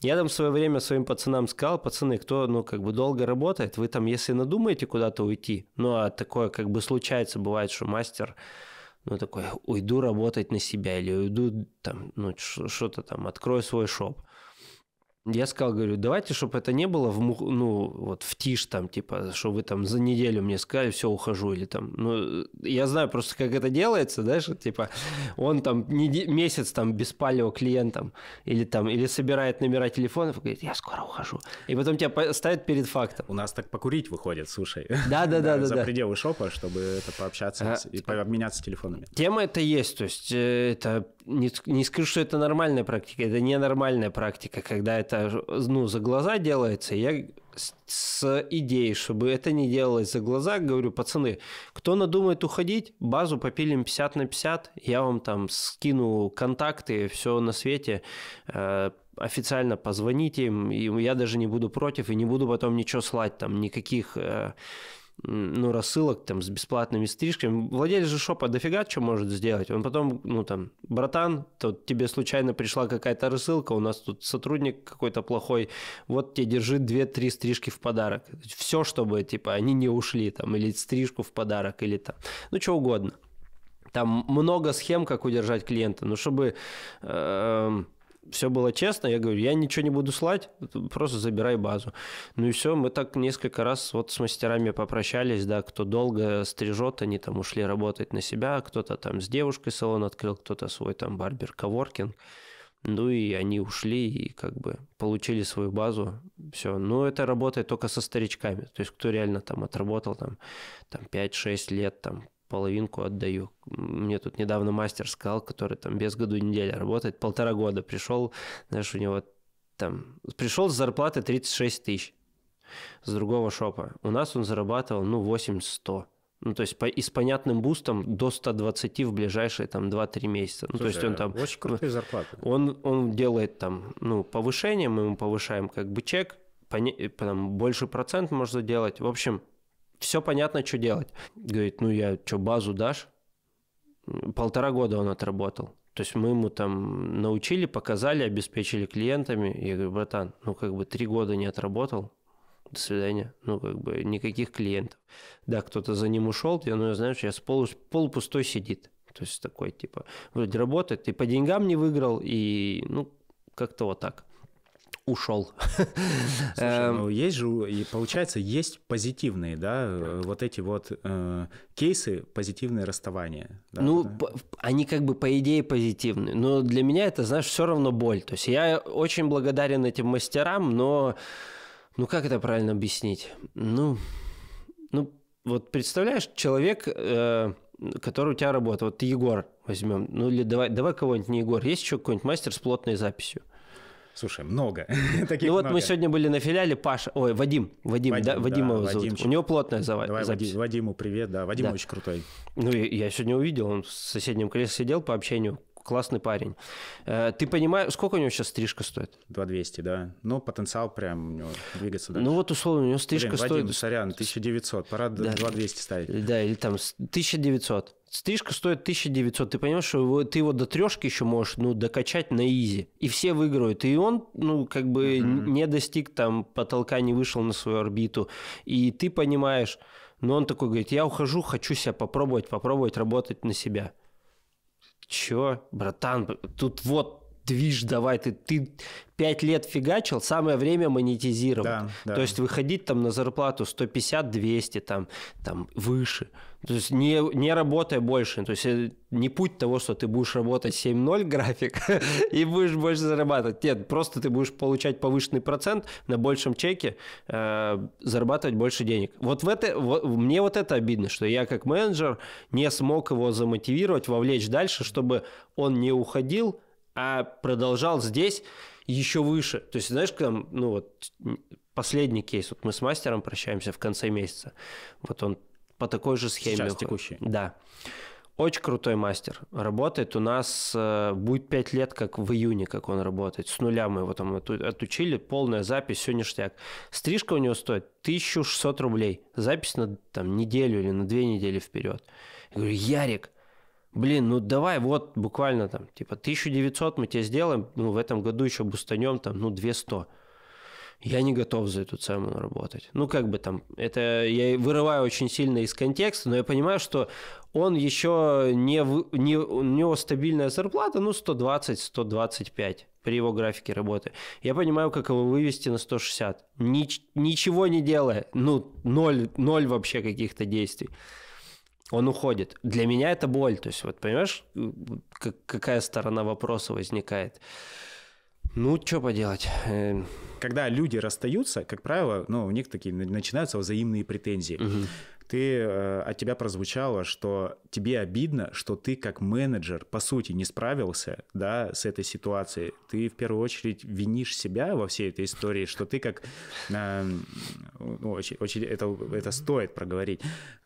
Я там в свое время своим пацанам сказал, пацаны, кто, ну, как бы долго работает, вы там, если надумаете куда-то уйти, ну, а такое как бы случается, бывает, что мастер ну, такой, уйду работать на себя или уйду там, ну, что-то там, открою свой шоп. Я сказал, говорю, давайте, чтобы это не было в, ну, вот, в тишь, там, типа, что вы там за неделю мне сказали, все, ухожу, или там, ну, я знаю просто, как это делается, да, что, типа, он там не, месяц там без палео клиентам, или там, или собирает номера телефонов и говорит, я скоро ухожу. И потом тебя ставят перед фактом. У нас так покурить выходит, слушай. Да-да-да. За пределы шопа, чтобы это пообщаться а, и типа обменяться телефонами. Тема это есть, то есть э, это, не скажу, что это нормальная практика, это ненормальная практика, когда это это ну, за глаза делается, я с, с идеей, чтобы это не делалось за глаза, говорю, пацаны, кто надумает уходить, базу попилим 50 на 50, я вам там скину контакты, все на свете, э, официально позвоните им, и я даже не буду против, и не буду потом ничего слать, там никаких... Э, ну, рассылок там с бесплатными стрижками. Владелец же шопа дофига что может сделать. Он потом, ну там, братан, тут тебе случайно пришла какая-то рассылка, у нас тут сотрудник какой-то плохой, вот тебе держи 2-3 стрижки в подарок. Все, чтобы, типа, они не ушли там, или стрижку в подарок, или там, ну, что угодно. Там много схем, как удержать клиента, но ну, чтобы... Э -э все было честно, я говорю, я ничего не буду слать, просто забирай базу. Ну и все, мы так несколько раз вот с мастерами попрощались, да, кто долго стрижет, они там ушли работать на себя, кто-то там с девушкой салон открыл, кто-то свой там барбер, коворкинг. Ну и они ушли и как бы получили свою базу, все. Но это работает только со старичками, то есть кто реально там отработал там, там 5-6 лет, там половинку отдаю. Мне тут недавно мастер сказал, который там без году неделя работает, полтора года пришел, знаешь, у него там... Пришел с зарплаты 36 тысяч с другого шопа. У нас он зарабатывал, ну, 8-100. Ну, то есть по, и с понятным бустом до 120 в ближайшие там 2-3 месяца. Ну, Слушай, то есть он там... Очень ну, крутые зарплаты. Он, он делает там, ну, повышение, мы ему повышаем как бы чек, по, там, больше процент можно делать. В общем, все понятно, что делать. Говорит, ну я что, базу дашь? Полтора года он отработал. То есть мы ему там научили, показали, обеспечили клиентами. Я говорю, братан, ну как бы три года не отработал, до свидания. Ну, как бы никаких клиентов. Да, кто-то за ним ушел, я, ну, я знаешь, сейчас пол, полупустой сидит. То есть такой, типа, вроде работает, и по деньгам не выиграл, и, ну, как-то вот так ушел. Слушай, эм, ну есть же, и получается, есть позитивные, да, э, вот эти вот э, кейсы, позитивные расставания. Да, ну, да? они как бы по идее позитивные, но для меня это, знаешь, все равно боль. То есть я очень благодарен этим мастерам, но, ну как это правильно объяснить? Ну, ну вот представляешь, человек... Э, который у тебя работает. Вот Егор возьмем. Ну или давай, давай кого-нибудь не Егор. Есть еще какой-нибудь мастер с плотной записью? Слушай, много таких. Ну вот много. мы сегодня были на филиале Паша, ой, Вадим, Вадим, Вадим да, Вадима да, зовут. Вадимчик. У него плотная зава- Давай, запись. Вадиму привет, да, Вадим да. очень крутой. Ну я сегодня увидел, он в соседнем кресле сидел по общению, классный парень. Э, ты понимаешь, сколько у него сейчас стрижка стоит? 2200, да. Ну, потенциал прям у него двигаться дальше. Ну, вот условно, у него стрижка Блин, Вадим, стоит... сорян, 1900, пора да. 2200 ставить. Да, или там 1900 стрижка стоит 1900, ты понимаешь, что его, ты его до трешки еще можешь, ну, докачать на изи, и все выиграют, и он, ну, как бы mm-hmm. не достиг там потолка, не вышел на свою орбиту, и ты понимаешь, но он такой говорит, я ухожу, хочу себя попробовать, попробовать работать на себя. Чё, братан, тут вот движ давай, ты, ты пять лет фигачил, самое время монетизировать. Да, да. То есть выходить там на зарплату 150-200, там, там выше. То есть не, не работая больше. То есть э, не путь того, что ты будешь работать 7-0 график и будешь больше зарабатывать. Нет, просто ты будешь получать повышенный процент на большем чеке, э, зарабатывать больше денег. Вот в это, в, мне вот это обидно, что я как менеджер не смог его замотивировать, вовлечь дальше, чтобы он не уходил, а продолжал здесь еще выше. То есть, знаешь, там, ну вот, последний кейс, вот мы с мастером прощаемся в конце месяца, вот он по такой же схеме. Сейчас, уходит. текущий. Да. Очень крутой мастер. Работает у нас, э, будет 5 лет, как в июне, как он работает. С нуля мы его там отучили, полная запись, все ништяк. Стрижка у него стоит 1600 рублей. Запись на там, неделю или на две недели вперед. Я говорю, Ярик, блин, ну давай вот буквально там, типа 1900 мы тебе сделаем, ну в этом году еще бустанем там, ну 200. Я не готов за эту цену работать. Ну как бы там, это я вырываю очень сильно из контекста, но я понимаю, что он еще не, не у него стабильная зарплата, ну 120-125 при его графике работы. Я понимаю, как его вывести на 160, Нич, ничего не делая, ну ноль, ноль вообще каких-то действий он уходит. Для меня это боль. То есть, вот понимаешь, как, какая сторона вопроса возникает. Ну, что поделать. Эм. Когда люди расстаются, как правило, ну, у них такие начинаются взаимные претензии. Угу ты, э, от тебя прозвучало, что тебе обидно, что ты как менеджер, по сути, не справился да, с этой ситуацией. Ты в первую очередь винишь себя во всей этой истории, что ты как... Э, ну, очень, очень это, это стоит проговорить.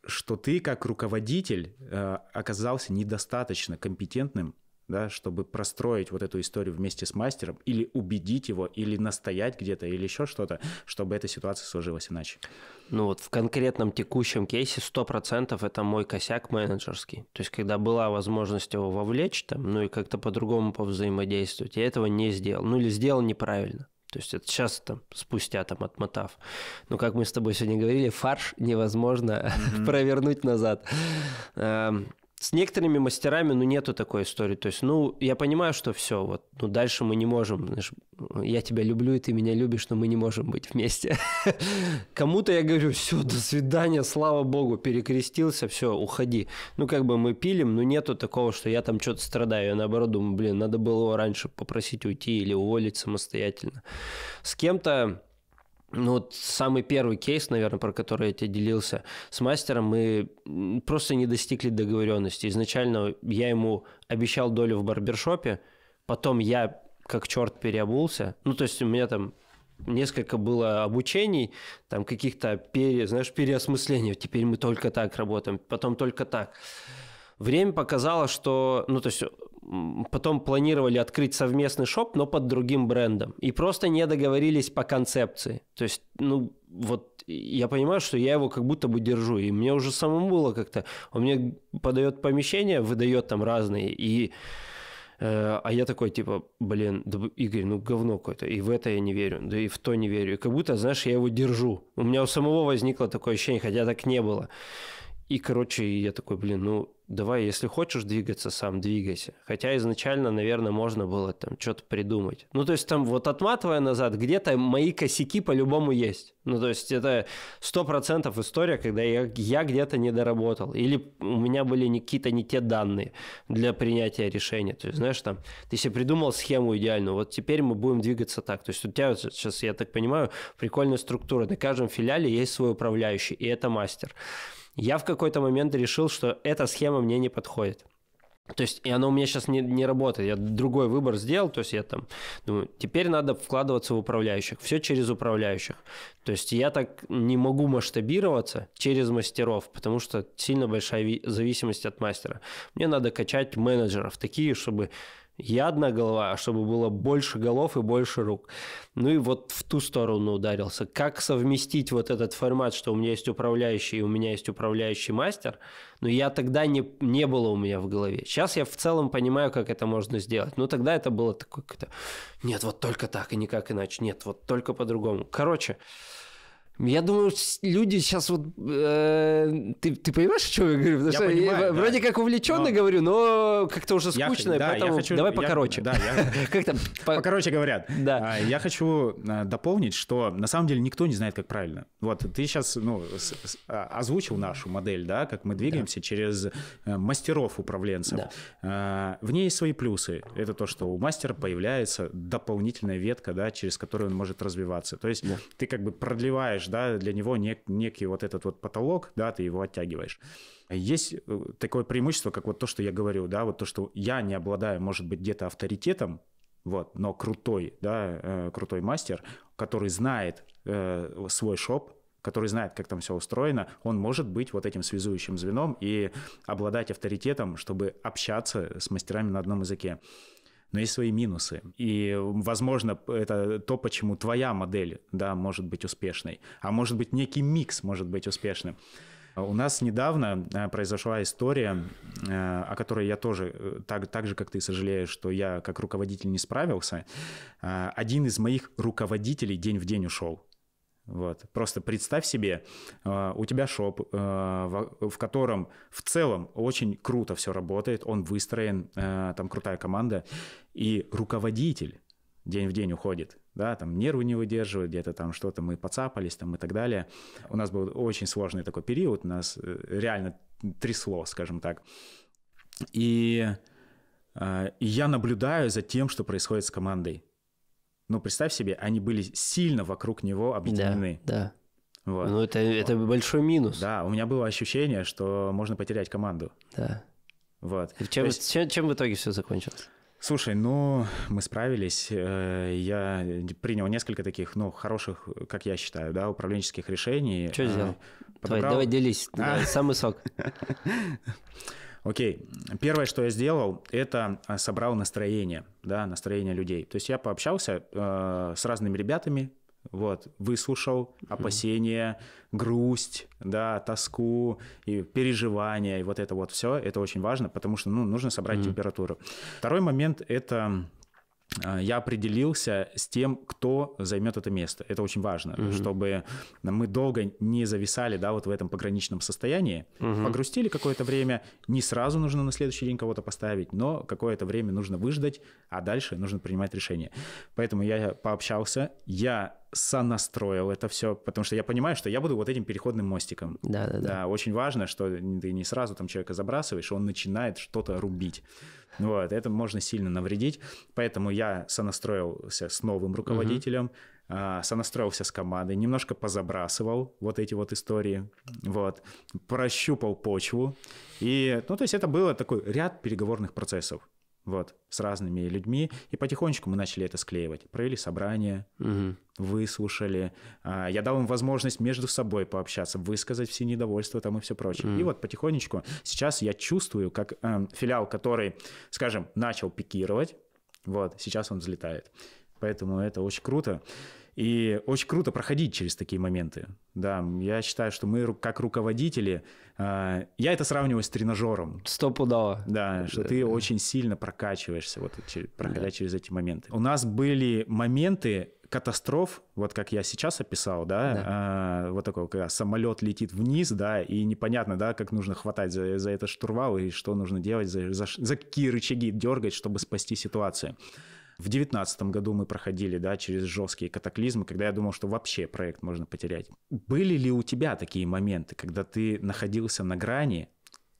Что ты как руководитель э, оказался недостаточно компетентным да, чтобы простроить вот эту историю вместе с мастером или убедить его, или настоять где-то, или еще что-то, чтобы эта ситуация сложилась иначе. Ну вот в конкретном текущем кейсе 100% это мой косяк менеджерский. То есть когда была возможность его вовлечь, там, ну и как-то по-другому повзаимодействовать, я этого не сделал. Ну или сделал неправильно. То есть это сейчас там, спустя там отмотав. Но ну как мы с тобой сегодня говорили, фарш невозможно mm-hmm. провернуть назад. Эм, с некоторыми мастерами, ну, нету такой истории. То есть, ну, я понимаю, что все, вот, ну, дальше мы не можем, знаешь, я тебя люблю, и ты меня любишь, но мы не можем быть вместе. Кому-то я говорю, все, до свидания, слава богу, перекрестился, все, уходи. Ну, как бы мы пилим, но нету такого, что я там что-то страдаю. Я наоборот думаю, блин, надо было раньше попросить уйти или уволить самостоятельно. С кем-то ну вот самый первый кейс, наверное, про который я тебе делился с мастером, мы просто не достигли договоренности. Изначально я ему обещал долю в барбершопе, потом я как черт переобулся. Ну то есть у меня там несколько было обучений, там каких-то пере, знаешь, переосмыслений. Теперь мы только так работаем, потом только так. Время показало, что, ну то есть потом планировали открыть совместный шоп, но под другим брендом. И просто не договорились по концепции. То есть, ну, вот я понимаю, что я его как будто бы держу. И мне уже самому было как-то... Он мне подает помещение, выдает там разные, и... Э, а я такой, типа, блин, да, Игорь, ну говно какое-то. И в это я не верю, да и в то не верю. И как будто, знаешь, я его держу. У меня у самого возникло такое ощущение, хотя так не было. И, короче, я такой, блин, ну, давай, если хочешь двигаться, сам двигайся. Хотя изначально, наверное, можно было там что-то придумать. Ну, то есть там вот отматывая назад, где-то мои косяки по-любому есть. Ну, то есть это сто процентов история, когда я, я где-то не доработал. Или у меня были какие-то не те данные для принятия решения. То есть, знаешь, там, ты себе придумал схему идеальную, вот теперь мы будем двигаться так. То есть у тебя сейчас, я так понимаю, прикольная структура. На каждом филиале есть свой управляющий, и это мастер. Я в какой-то момент решил, что эта схема мне не подходит. То есть, и она у меня сейчас не, не работает. Я другой выбор сделал, то есть я там думаю, теперь надо вкладываться в управляющих. Все через управляющих. То есть я так не могу масштабироваться через мастеров, потому что сильно большая зависимость от мастера. Мне надо качать менеджеров, такие, чтобы я одна голова, а чтобы было больше голов и больше рук. Ну и вот в ту сторону ударился. Как совместить вот этот формат, что у меня есть управляющий и у меня есть управляющий мастер, но я тогда не, не было у меня в голове. Сейчас я в целом понимаю, как это можно сделать. Но тогда это было такое как-то, нет, вот только так и никак иначе, нет, вот только по-другому. Короче, я думаю, люди сейчас вот... Э, ты, ты понимаешь, о чем я говорю? я что понимаю, я да. вроде как увлеченно но... говорю, но как-то уже скучно, я, да, поэтому я хочу, давай покороче. да, как там? Покороче говорят. Да. А, я хочу э, дополнить, что на самом деле никто не знает, как правильно. Вот ты сейчас ну, а, озвучил нашу модель, да, как мы двигаемся через э, мастеров управленцев. Да. Э, в ней есть свои плюсы. Это то, что у мастера появляется дополнительная ветка, да, через которую он может развиваться. То есть ты как бы продлеваешь да, для него нек, некий вот этот вот потолок, да, ты его оттягиваешь. Есть э, такое преимущество, как вот то, что я говорю, да, вот то, что я не обладаю, может быть, где-то авторитетом, вот, но крутой, да, э, крутой мастер, который знает э, свой шоп, который знает, как там все устроено, он может быть вот этим связующим звеном и обладать авторитетом, чтобы общаться с мастерами на одном языке но есть свои минусы. И, возможно, это то, почему твоя модель, да, может быть успешной, а может быть некий микс может быть успешным. У нас недавно э, произошла история, э, о которой я тоже, э, так, так же, как ты, сожалею, что я как руководитель не справился. Один из моих руководителей день в день ушел. Вот. Просто представь себе, а, у тебя шоп, а, в котором в целом очень круто все работает, он выстроен, а, там крутая команда, и руководитель день в день уходит, да, там нервы не выдерживают, где-то там что-то мы поцапались там и так далее. У нас был очень сложный такой период, нас э, реально трясло, скажем так. И, и я наблюдаю за тем, что происходит с командой. Ну представь себе, они были сильно вокруг него объединены. Да, да. Вот. Ну, это, это большой минус. Да, у меня было ощущение, что можно потерять команду. Да. Вот. чем, есть... чем, чем в итоге все закончилось? Слушай, ну, мы справились. Э, я принял несколько таких, ну, хороших, как я считаю, да, управленческих решений. Что э, сделал? Подобрал... Давай, давай делись. А? Самый сок. Окей, первое, что я сделал, это а, собрал настроение, да, настроение людей. То есть я пообщался э, с разными ребятами, вот, выслушал опасения, грусть, да, тоску и переживания, и вот это вот все, это очень важно, потому что, ну, нужно собрать температуру. Второй момент – это а, я определился с тем, кто займет это место. Это очень важно, угу. чтобы мы долго не зависали, да, вот в этом пограничном состоянии. Угу. Погрустили какое-то время, не сразу нужно на следующий день кого-то поставить, но какое-то время нужно выждать, а дальше нужно принимать решение. Поэтому я пообщался, я сонастроил это все, потому что я понимаю, что я буду вот этим переходным мостиком. Да, да, да. очень важно, что ты не сразу там человека забрасываешь, он начинает что-то рубить. Вот, это можно сильно навредить. Поэтому я сонастроился с новым руководителем, угу. uh сонастроился с командой, немножко позабрасывал вот эти вот истории, вот, прощупал почву. И, ну, то есть это было такой ряд переговорных процессов вот, с разными людьми, и потихонечку мы начали это склеивать. Провели собрание, угу. выслушали, а, я дал им возможность между собой пообщаться, высказать все недовольства там и все прочее. Угу. И вот потихонечку сейчас я чувствую, как э, филиал, который, скажем, начал пикировать, вот, сейчас он взлетает. Поэтому это очень круто. И очень круто проходить через такие моменты. Да, я считаю, что мы как руководители, а, я это сравниваю с тренажером. Стопудово. Да, что ты да. очень сильно прокачиваешься, вот, проходя да. через эти моменты. У нас были моменты катастроф, вот как я сейчас описал, да, да. А, вот такого, когда самолет летит вниз, да, и непонятно, да, как нужно хватать за, за это штурвал и что нужно делать, за, за, за какие рычаги дергать, чтобы спасти ситуацию. В 2019 году мы проходили да, через жесткие катаклизмы, когда я думал, что вообще проект можно потерять. Были ли у тебя такие моменты, когда ты находился на грани,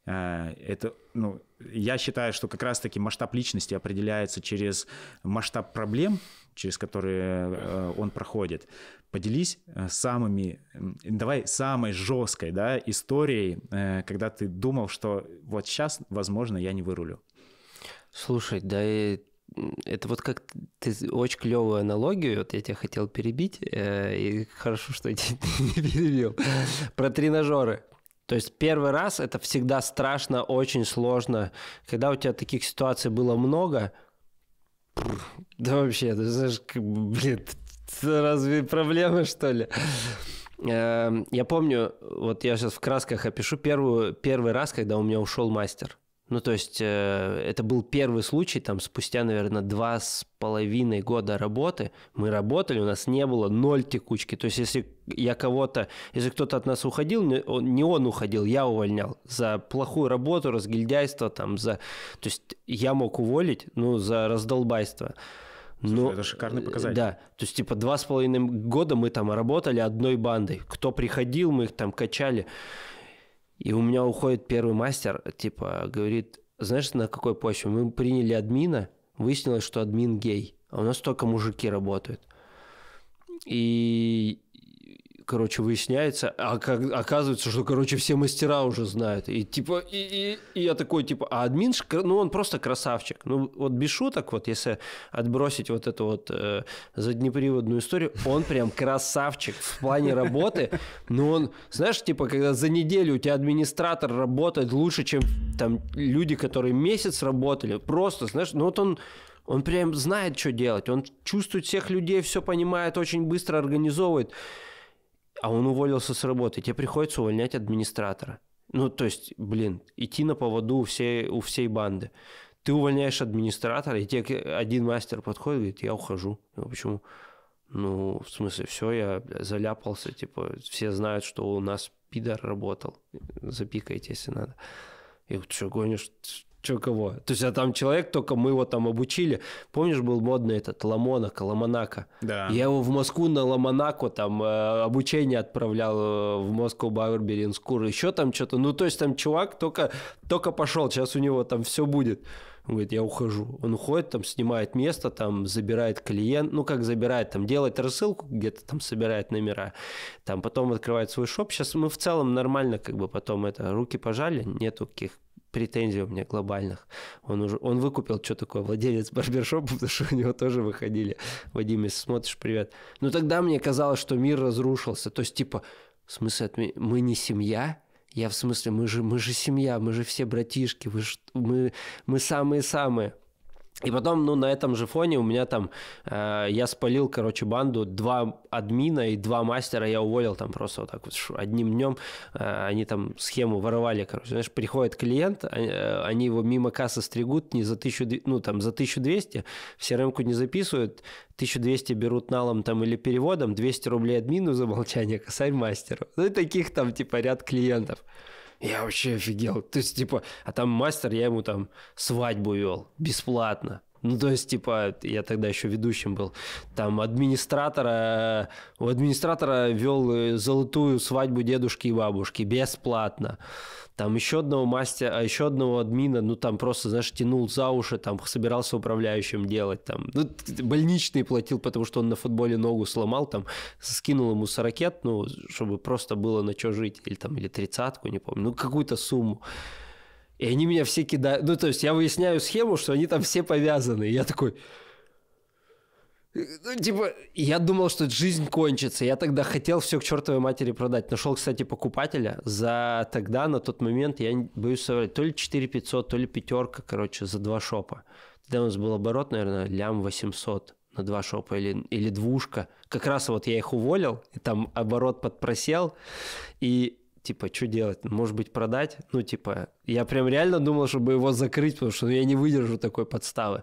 а, это, ну, я считаю, что как раз-таки масштаб личности определяется через масштаб проблем, через которые э, он проходит. Поделись э, самыми, давай самой жесткой, да, историей, э, когда ты думал, что вот сейчас, возможно, я не вырулю. Слушай, да и это вот как ты очень клевую аналогию, вот я тебя хотел перебить, э, и хорошо, что я тебя не перебил, про тренажеры. То есть первый раз это всегда страшно, очень сложно. Когда у тебя таких ситуаций было много, да вообще, ты знаешь, блин, разве проблема, что ли? Эм, я помню, вот я сейчас в красках опишу первую, первый раз, когда у меня ушел мастер. Ну, то есть э, это был первый случай, там, спустя, наверное, два с половиной года работы. Мы работали, у нас не было ноль текучки. То есть если я кого-то, если кто-то от нас уходил, не он, не он уходил, я увольнял. За плохую работу, разгильдяйство, там, за... То есть я мог уволить, ну, за раздолбайство. Ну это шикарный э, показатель. Да, то есть типа два с половиной года мы там работали одной бандой. Кто приходил, мы их там качали. И у меня уходит первый мастер, типа, говорит, знаешь, на какой почве? Мы приняли админа, выяснилось, что админ гей, а у нас только мужики работают. И короче, выясняется, а как, оказывается, что, короче, все мастера уже знают. И типа, и, и, и я такой, типа, а админ, ну, он просто красавчик. Ну, вот без шуток, вот если отбросить вот эту вот э, заднеприводную историю, он прям красавчик в плане работы. ну он, знаешь, типа, когда за неделю у тебя администратор работает лучше, чем там люди, которые месяц работали, просто, знаешь, ну вот он он прям знает, что делать, он чувствует всех людей, все понимает, очень быстро организовывает а он уволился с работы, тебе приходится увольнять администратора. Ну, то есть, блин, идти на поводу у всей, у всей банды. Ты увольняешь администратора, и тебе один мастер подходит и говорит, я ухожу. Ну, почему? Ну, в смысле, все, я заляпался, типа, все знают, что у нас пидор работал. Запикайте, если надо. И вот что гонишь, Че кого? То есть, а там человек, только мы его там обучили. Помнишь, был модный этот Ламонако, Ламонако? Да. Я его в Москву на Ламонако там э, обучение отправлял э, в Москву Барберин Скур, еще там что-то. Ну, то есть, там чувак только, только пошел, сейчас у него там все будет. Он говорит, я ухожу. Он уходит, там снимает место, там забирает клиент, ну как забирает, там делает рассылку, где-то там собирает номера, там потом открывает свой шоп. Сейчас мы в целом нормально, как бы потом это, руки пожали, нету каких претензий у меня глобальных. Он уже он выкупил, что такое владелец барбершопа, потому что у него тоже выходили. Вадим, если смотришь, привет. Ну тогда мне казалось, что мир разрушился. То есть, типа, в смысле, мы не семья, я в смысле, мы же, мы же семья, мы же все братишки, вы мы, мы самые-самые. И потом, ну, на этом же фоне у меня там, э, я спалил, короче, банду, два админа и два мастера я уволил там просто вот так вот одним днем. Э, они там схему воровали, короче. Знаешь, приходит клиент, а, э, они его мимо кассы стригут не за тысячу, ну, там, за 1200, все рынку не записывают, 1200 берут налом там или переводом, 200 рублей админу за молчание, косарь мастеру. Ну, и таких там, типа, ряд клиентов. Я вообще офигел. То есть, типа, а там мастер, я ему там свадьбу вел бесплатно. Ну, то есть, типа, я тогда еще ведущим был. Там администратора... У администратора вел э, золотую свадьбу дедушки и бабушки бесплатно там еще одного мастера, а еще одного админа, ну там просто, знаешь, тянул за уши, там собирался управляющим делать, там, ну, больничный платил, потому что он на футболе ногу сломал, там, скинул ему 40, ну, чтобы просто было на что жить, или там, или тридцатку, не помню, ну, какую-то сумму. И они меня все кидают, ну, то есть я выясняю схему, что они там все повязаны, и я такой, ну, типа, я думал, что жизнь кончится. Я тогда хотел все к чертовой матери продать. Нашел, кстати, покупателя. За тогда, на тот момент, я боюсь соврать, то ли 4 500, то ли пятерка, короче, за два шопа. Тогда у нас был оборот, наверное, лям 800 на два шопа или, или двушка. Как раз вот я их уволил, и там оборот подпросел, и типа, что делать? Может быть, продать? Ну, типа, я прям реально думал, чтобы его закрыть, потому что ну, я не выдержу такой подставы.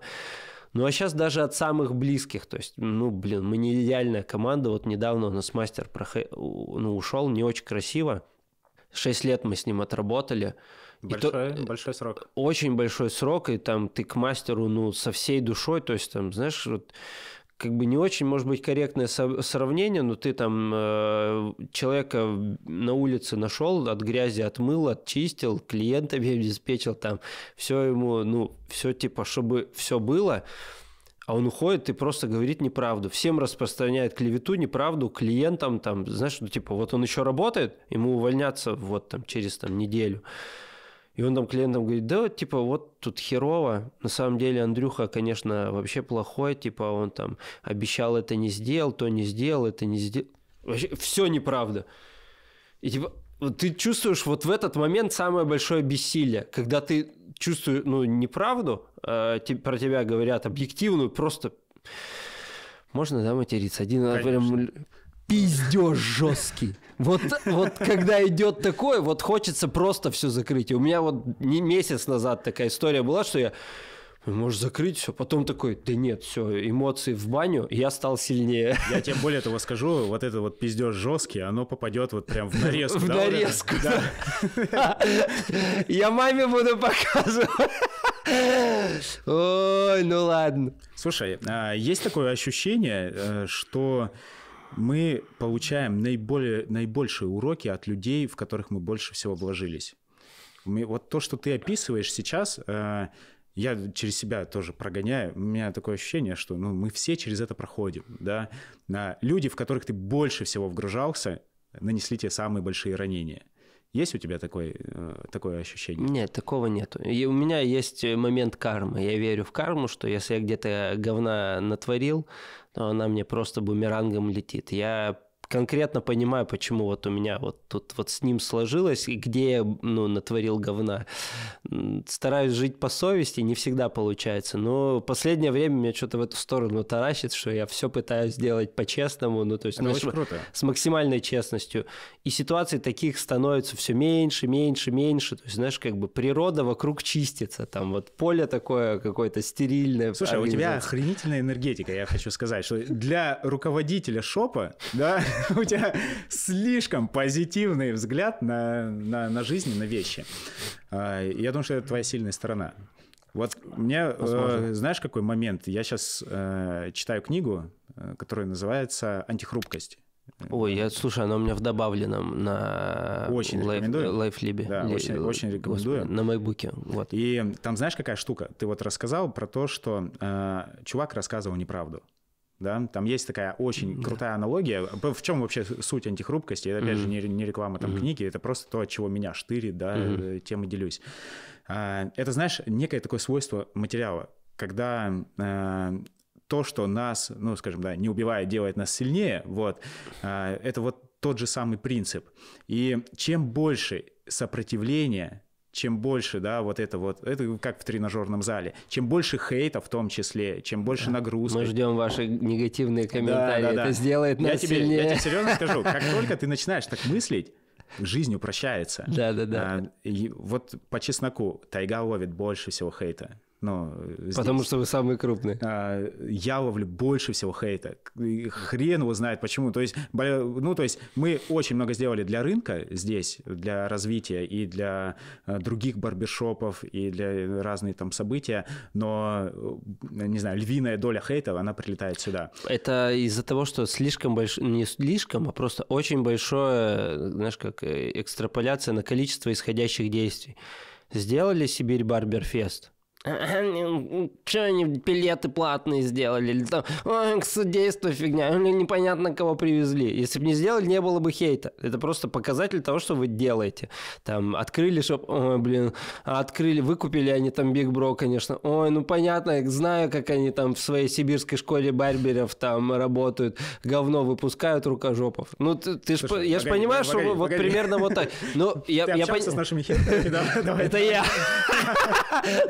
Ну а сейчас даже от самых близких, то есть, ну, блин, мы не идеальная команда, вот недавно у нас мастер проход... ну, ушел, не очень красиво, шесть лет мы с ним отработали. Большой, то... большой срок. Очень большой срок, и там ты к мастеру, ну, со всей душой, то есть там, знаешь, вот, как бы не очень, может быть, корректное сравнение, но ты там э, человека на улице нашел, от грязи отмыл, отчистил, клиента обеспечил, там все ему, ну, все типа, чтобы все было, а он уходит и просто говорит неправду. Всем распространяет клевету, неправду, клиентам там, знаешь, ну, типа, вот он еще работает, ему увольняться вот там через там неделю. И он там клиентам говорит, да, вот, типа, вот тут херово. На самом деле Андрюха, конечно, вообще плохой. Типа, он там обещал это не сделал, то не сделал, это не сделал. Вообще все неправда. И типа, вот ты чувствуешь вот в этот момент самое большое бессилие, когда ты чувствуешь, ну, неправду, э, а те, про тебя говорят объективную, просто... Можно, да, материться? Один, прям пиздеж жесткий. Вот, вот когда идет такое, вот хочется просто все закрыть. И у меня вот не месяц назад такая история была, что я может закрыть все, потом такой, да нет, все, эмоции в баню, я стал сильнее. Я тебе более того скажу, вот это вот пиздеж жесткий, оно попадет вот прям в нарезку. В да, нарезку. Да. Я маме буду показывать. Ой, ну ладно. Слушай, а, есть такое ощущение, э, что мы получаем наиболее, наибольшие уроки от людей, в которых мы больше всего вложились. Мы, вот то, что ты описываешь сейчас, э, я через себя тоже прогоняю, у меня такое ощущение, что ну, мы все через это проходим. Да? А люди, в которых ты больше всего вгружался, нанесли тебе самые большие ранения. Есть у тебя такой, э, такое ощущение? Нет, такого нет. И у меня есть момент кармы. Я верю в карму, что если я где-то говна натворил, то она мне просто бумерангом летит. Я конкретно понимаю, почему вот у меня вот тут вот с ним сложилось, и где я, ну, натворил говна. Стараюсь жить по совести, не всегда получается, но последнее время меня что-то в эту сторону таращит, что я все пытаюсь делать по-честному, ну, то есть... ну, очень с, круто. С максимальной честностью. И ситуаций таких становится все меньше, меньше, меньше, то есть, знаешь, как бы природа вокруг чистится, там вот поле такое какое-то стерильное. Слушай, а у тебя охренительная энергетика, я хочу сказать, что для руководителя шопа, да, у тебя слишком позитивный взгляд на, на, на жизнь, на вещи. А, я думаю, что это твоя сильная сторона. Вот мне, э, знаешь, какой момент? Я сейчас э, читаю книгу, э, которая называется «Антихрупкость». Ой, я слушаю, она у меня в добавленном на очень рекомендую. лайфлибе. Да, очень, очень рекомендую. Господи, на майбуке. Вот. И там знаешь, какая штука? Ты вот рассказал про то, что э, чувак рассказывал неправду да, там есть такая очень крутая аналогия. В чем вообще суть антихрупкости? Это, опять же, не, не реклама там книги, это просто то, от чего меня штырит, да, mm тем и делюсь. А, это, знаешь, некое такое свойство материала, когда э, то, что нас, ну, скажем, да, не убивает, делает нас сильнее, вот, а, это вот тот же самый принцип. И чем больше сопротивление чем больше, да, вот это вот, это как в тренажерном зале, чем больше хейта в том числе, чем больше нагрузки. Мы ждем ваши негативные комментарии, да, да, да. это сделает нас я тебе, сильнее. Я тебе серьезно скажу, как только ты начинаешь так мыслить, жизнь упрощается. Да, да, да. А, и вот по чесноку, тайга ловит больше всего хейта. Но э, здесь, Потому что вы самый крупный. А, я ловлю больше всего хейта. Хрен его знает почему. То есть, ну, то есть мы очень много сделали для рынка здесь, для развития и для э, других барбершопов, и для разных там событий, но, э, не знаю, львиная доля хейта, она прилетает сюда. Это из-за того, что слишком большое, не слишком, а просто очень большое, знаешь, как экстраполяция на количество исходящих действий. Сделали Сибирь Барберфест – что они билеты платные сделали, или там, ой, к судейству фигня, или непонятно кого привезли. Если бы не сделали, не было бы хейта. Это просто показатель того, что вы делаете. Там, открыли шоп, ой, блин, открыли, выкупили они там Биг Бро, конечно. Ой, ну понятно, знаю, как они там в своей сибирской школе барберов там работают, говно выпускают рукожопов. Ну, ты, ты Слушай, ж, я же понимаю, погоди, что погоди, вот погоди. примерно вот так. Ну, я, ты я общался пон... с нашими хейтерами, да? Это я.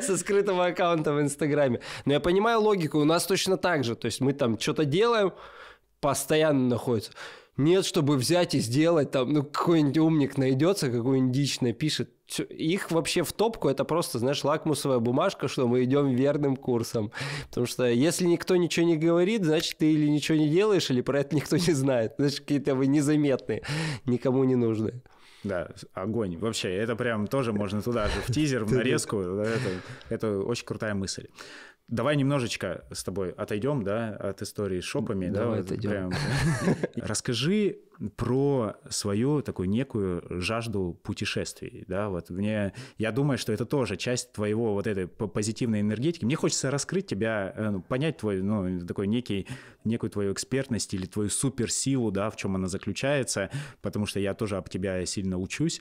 Со скрытым этого аккаунта в Инстаграме. Но я понимаю логику, у нас точно так же. То есть мы там что-то делаем, постоянно находится. Нет, чтобы взять и сделать, там, ну, какой-нибудь умник найдется, какой нибудь дичь напишет. Их вообще в топку, это просто, знаешь, лакмусовая бумажка, что мы идем верным курсом. Потому что если никто ничего не говорит, значит, ты или ничего не делаешь, или про это никто не знает. Значит, какие-то вы незаметные, никому не нужны. Да, огонь. Вообще, это прям тоже можно туда же, в тизер, в нарезку. Это, это очень крутая мысль. Давай немножечко с тобой отойдем, да, от истории с шопами. Давай да, отойдем. Прям. Расскажи про свою такую некую жажду путешествий, да, вот мне, я думаю, что это тоже часть твоего вот этой позитивной энергетики. Мне хочется раскрыть тебя, э, ну, понять твой, ну, такой некий, некую твою экспертность или твою суперсилу, да, в чем она заключается, потому что я тоже об тебя сильно учусь,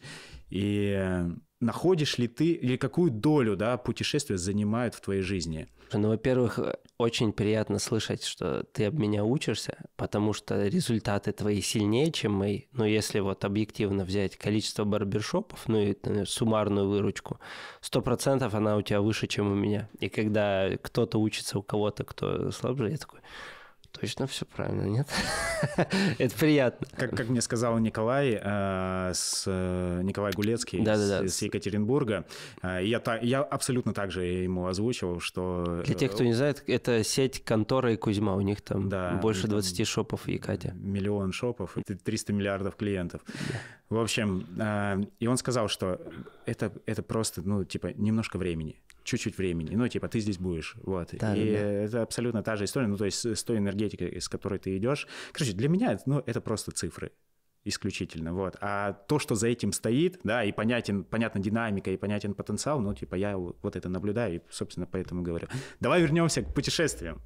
и э, находишь ли ты, или какую долю да, путешествия занимают в твоей жизни? Ну, во-первых, очень приятно слышать, что ты об меня учишься, потому что результаты твои сильнее, чем мои. Но если вот объективно взять количество барбершопов, ну и например, суммарную выручку, 100% она у тебя выше, чем у меня. И когда кто-то учится у кого-то, кто слабже, я такой, Точно все правильно, нет? Это приятно. Как, как мне сказал Николай, э, с, э, Николай Гулецкий да, да, да. С, с Екатеринбурга, э, я, та, я абсолютно так же ему озвучивал, что... Для тех, э, кто не знает, это сеть контора и Кузьма, у них там да, больше 20 шопов в Екате. Миллион шопов, 300 миллиардов клиентов. В общем, э, и он сказал, что это, это просто, ну, типа, немножко времени чуть-чуть времени, ну, типа, ты здесь будешь, вот. Да, и да. это абсолютно та же история, ну, то есть с той энергетикой, с которой ты идешь. Короче, для меня, ну, это просто цифры исключительно, вот. А то, что за этим стоит, да, и понятен, понятна динамика, и понятен потенциал, ну, типа, я вот это наблюдаю, и, собственно, поэтому говорю. Давай вернемся к путешествиям.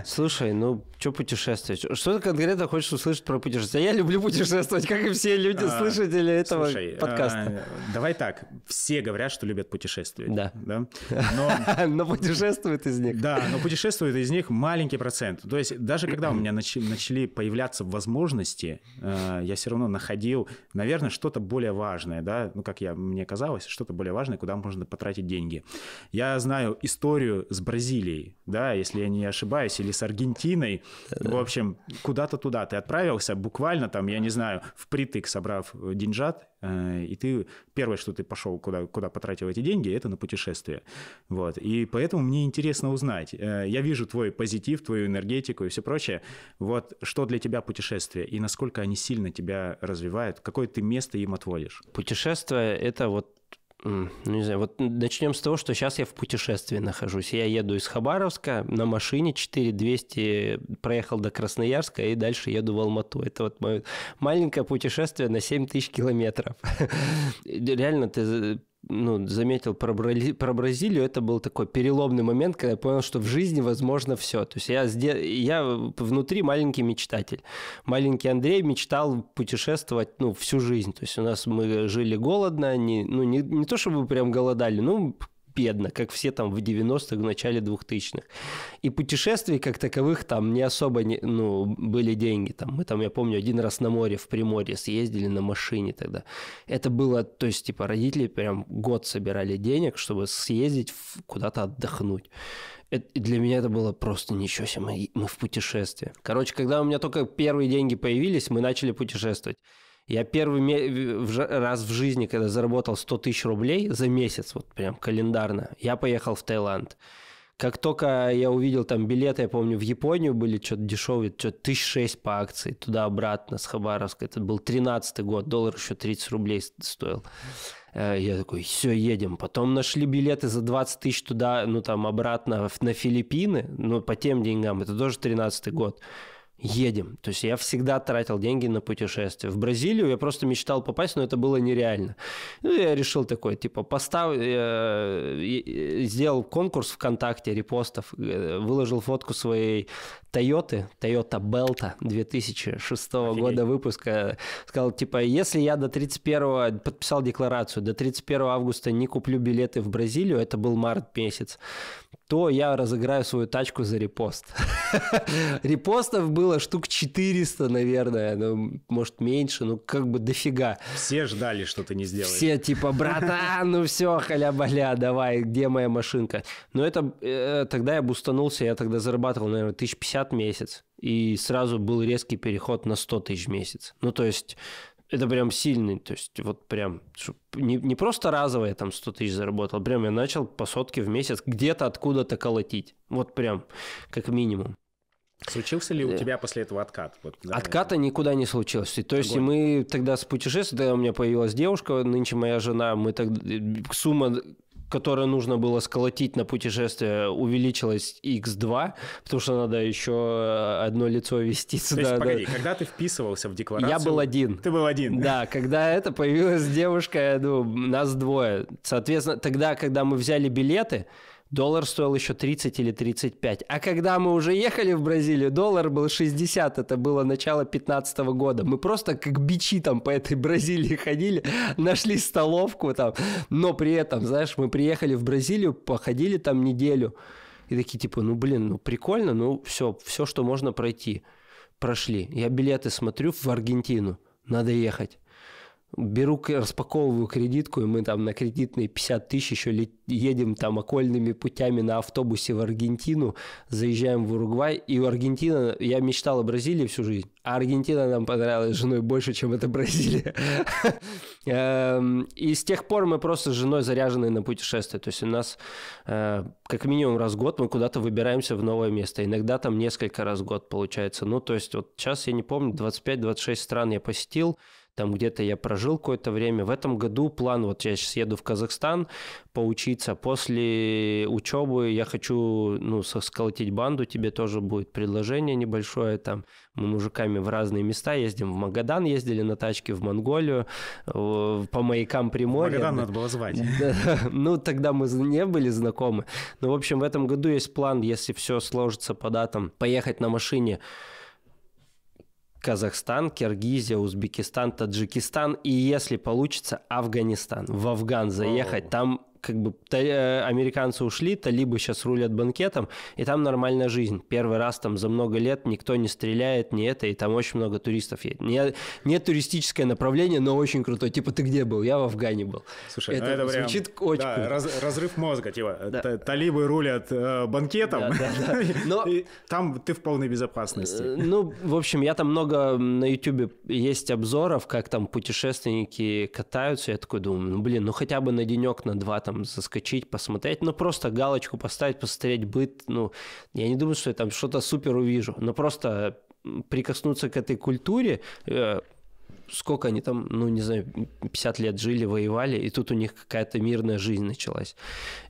Слушай, ну, что путешествие? Что ты конкретно хочешь услышать про путешествия? Я люблю путешествовать, как и все люди, а, слушатели этого Слушай, подкаста. А, давай так, все говорят, что любят путешествовать. Да. да? Но... но путешествует из них. Да, но путешествует из них маленький процент. То есть даже когда у меня начали появляться возможности, э, я все равно равно находил, наверное, что-то более важное, да, ну, как я, мне казалось, что-то более важное, куда можно потратить деньги. Я знаю историю с Бразилией, да, если я не ошибаюсь, или с Аргентиной, в общем, куда-то туда ты отправился, буквально там, я не знаю, впритык собрав деньжат, Э, и ты первое, что ты пошел, куда, куда потратил эти деньги, это на путешествие. Вот. И поэтому мне интересно узнать. Э, я вижу твой позитив, твою энергетику и все прочее. Вот что для тебя путешествие и насколько они сильно тебя развивают, какое ты место им отводишь? Путешествие – это вот ну, не знаю, вот начнем с того, что сейчас я в путешествии нахожусь. Я еду из Хабаровска на машине 4200, проехал до Красноярска и дальше еду в Алмату. Это вот мое маленькое путешествие на 7000 километров. Реально, ты ну, заметил про, Брали... про Бразилию, это был такой переломный момент, когда я понял, что в жизни возможно все. То есть я, сде... я внутри маленький мечтатель. Маленький Андрей мечтал путешествовать ну, всю жизнь. То есть у нас мы жили голодно, не, ну, не, не то чтобы прям голодали, ну, велосипедно, как все там в 90-х, в начале 2000-х. И путешествий как таковых там не особо не, ну, были деньги. Там, мы там, я помню, один раз на море в Приморье съездили на машине тогда. Это было, то есть, типа, родители прям год собирали денег, чтобы съездить куда-то отдохнуть. Это, для меня это было просто ничего себе, мы, мы в путешествии. Короче, когда у меня только первые деньги появились, мы начали путешествовать. Я первый раз в жизни, когда заработал 100 тысяч рублей за месяц, вот прям календарно, я поехал в Таиланд. Как только я увидел там билеты, я помню, в Японию были что-то дешевые, что-то тысяч шесть по акции, туда-обратно, с Хабаровска. Это был тринадцатый год, доллар еще 30 рублей стоил. Э, я такой, все, едем. Потом нашли билеты за 20 тысяч туда, ну там обратно на Филиппины, но по тем деньгам, это тоже тринадцатый год едем. То есть я всегда тратил деньги на путешествия. В Бразилию я просто мечтал попасть, но это было нереально. Ну, я решил такой, типа, постав... Э, сделал конкурс ВКонтакте репостов, э, выложил фотку своей Тойоты, Тойота Белта 2006 Офигеть. года выпуска. Сказал, типа, если я до 31, подписал декларацию, до 31 августа не куплю билеты в Бразилию, это был март месяц, то я разыграю свою тачку за репост. Репостов было штук 400, наверное, ну, может, меньше, ну, как бы дофига. Все ждали, что ты не сделаешь. Все типа, братан, ну все, халя-баля, давай, где моя машинка? Но это, э, тогда я обустанулся, я тогда зарабатывал, наверное, 1050 в месяц, и сразу был резкий переход на 100 тысяч в месяц. Ну, то есть это прям сильный, то есть вот прям не, не просто разовое там 100 тысяч заработал, прям я начал по сотке в месяц где-то откуда-то колотить, вот прям как минимум. Случился ли у э, тебя после этого откат? Вот, да, Отката это... никуда не случилось. И, то есть Огонь. мы тогда с путешествия, у меня появилась девушка, нынче моя жена, мы тогда э, сумма которое нужно было сколотить на путешествие, увеличилось x2, потому что надо еще э, одно лицо вести То Есть, погоди, да. когда ты вписывался в декларацию? Я был один. Ты был один. Да, когда это появилась девушка, ну, нас двое. Соответственно, тогда, когда мы взяли билеты, доллар стоил еще 30 или 35. А когда мы уже ехали в Бразилию, доллар был 60, это было начало 15 года. Мы просто как бичи там по этой Бразилии ходили, нашли столовку там, но при этом, знаешь, мы приехали в Бразилию, походили там неделю, и такие типа, ну блин, ну прикольно, ну все, все, что можно пройти, прошли. Я билеты смотрю в Аргентину, надо ехать беру, распаковываю кредитку, и мы там на кредитные 50 тысяч еще едем там окольными путями на автобусе в Аргентину, заезжаем в Уругвай, и у Аргентина, я мечтал о Бразилии всю жизнь, а Аргентина нам понравилась женой больше, чем это Бразилия. Эм, и с тех пор мы просто с женой заряжены на путешествия то есть у нас э, как минимум раз в год мы куда-то выбираемся в новое место, иногда там несколько раз в год получается, ну то есть вот сейчас я не помню, 25-26 стран я посетил, там где-то я прожил какое-то время. В этом году план, вот я сейчас еду в Казахстан поучиться, после учебы я хочу, ну, сосколотить банду, тебе тоже будет предложение небольшое, там мы мужиками в разные места ездим, в Магадан ездили на тачке, в Монголию, по маякам Приморья. Магадан надо было звать. Ну, тогда мы не были знакомы. Ну в общем, в этом году есть план, если все сложится по датам, поехать на машине Казахстан, Киргизия, Узбекистан, Таджикистан и, если получится, Афганистан. В Афган заехать, там как бы э, американцы ушли, талибы сейчас рулят банкетом, и там нормальная жизнь. Первый раз там за много лет никто не стреляет, не это, и там очень много туристов едет. Не, не туристическое направление, но очень крутое. Типа, ты где был? Я в Афгане был. Слушай, ну это, это прям, звучит очень да, Раз, разрыв мозга, типа, да. талибы рулят э, банкетом, да, да, да. Но... и там ты в полной безопасности. Э, ну, в общем, я там много на YouTube есть обзоров, как там путешественники катаются, я такой думаю, ну, блин, ну хотя бы на денек, на два там там заскочить, посмотреть, ну просто галочку поставить, посмотреть быт, ну я не думаю, что я там что-то супер увижу, но просто прикоснуться к этой культуре, э, сколько они там, ну, не знаю, 50 лет жили, воевали, и тут у них какая-то мирная жизнь началась.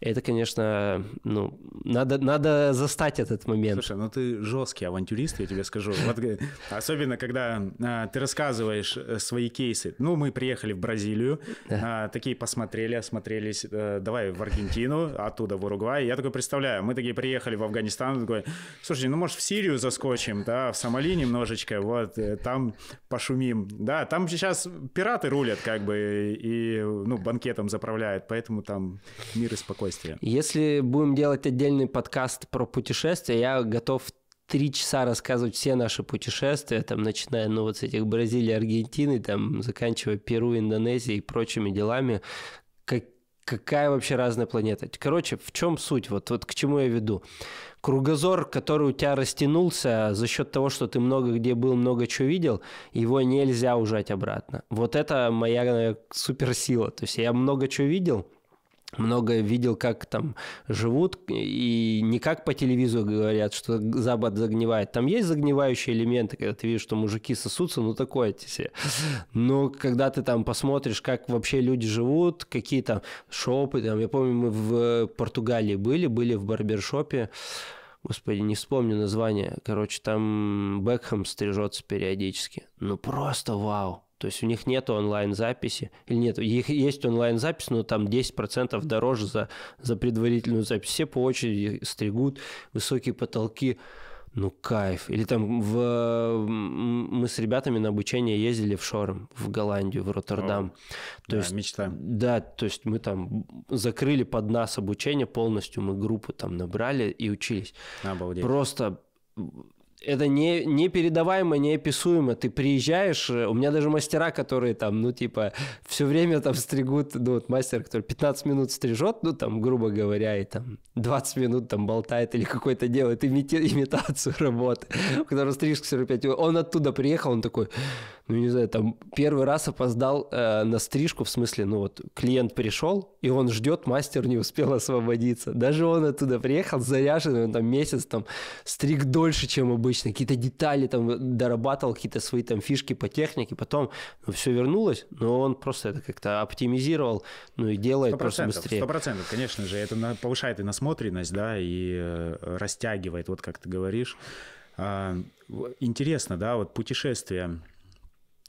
Это, конечно, ну, надо, надо застать этот момент. Слушай, ну ты жесткий авантюрист, я тебе скажу. Вот, э, особенно, когда а, ты рассказываешь э, свои кейсы. Ну, мы приехали в Бразилию, да. а, такие посмотрели, осмотрелись, а, давай в Аргентину, оттуда в Уругвай. Я такой представляю, мы такие приехали в Афганистан, такой, слушай, ну, может, в Сирию заскочим, да, в Сомали немножечко, вот, там пошумим. Да, там сейчас пираты рулят, как бы, и, ну, банкетом заправляют, поэтому там мир и спокойствие. Если будем делать отдельный подкаст про путешествия, я готов три часа рассказывать все наши путешествия, там, начиная, ну, вот с этих Бразилии, Аргентины, там, заканчивая Перу, Индонезией и прочими делами, как, какая вообще разная планета. Короче, в чем суть, вот, вот к чему я веду кругозор, который у тебя растянулся за счет того, что ты много где был, много чего видел, его нельзя ужать обратно. Вот это моя наверное, суперсила. То есть я много чего видел, многое видел, как там живут, и не как по телевизору говорят, что Запад загнивает. Там есть загнивающие элементы, когда ты видишь, что мужики сосутся, ну такое тебе. Но когда ты там посмотришь, как вообще люди живут, какие там шопы, там, я помню, мы в Португалии были, были в барбершопе, господи, не вспомню название, короче, там Бекхэм стрижется периодически. Ну просто вау. То есть у них нет онлайн-записи. Или нет, есть онлайн-запись, но там 10% дороже за, за предварительную запись. Все по очереди стригут, высокие потолки. Ну, кайф. Или там в... мы с ребятами на обучение ездили в Шорм, в Голландию, в Роттердам. О, то да, есть, мечта. Да, то есть мы там закрыли под нас обучение полностью, мы группу там набрали и учились. Обалдеть. Просто это не, непередаваемо, неописуемо. Ты приезжаешь, э, у меня даже мастера, которые там, ну, типа, все время там стригут, ну, вот мастер, который 15 минут стрижет, ну, там, грубо говоря, и там 20 минут там болтает или какой-то делает имитацию работы, у которого стрижка 45, он оттуда приехал, он такой, ну не знаю, там первый раз опоздал э, на стрижку, в смысле, ну вот клиент пришел, и он ждет, мастер не успел освободиться. Даже он оттуда приехал заряженный, он там месяц там стриг дольше, чем обычно, какие-то детали там дорабатывал, какие-то свои там фишки по технике, потом ну, все вернулось, но он просто это как-то оптимизировал, ну и делает просто быстрее. Сто процентов, конечно же, это повышает и насмотренность, да, и э, растягивает, вот как ты говоришь. А, интересно, да, вот путешествие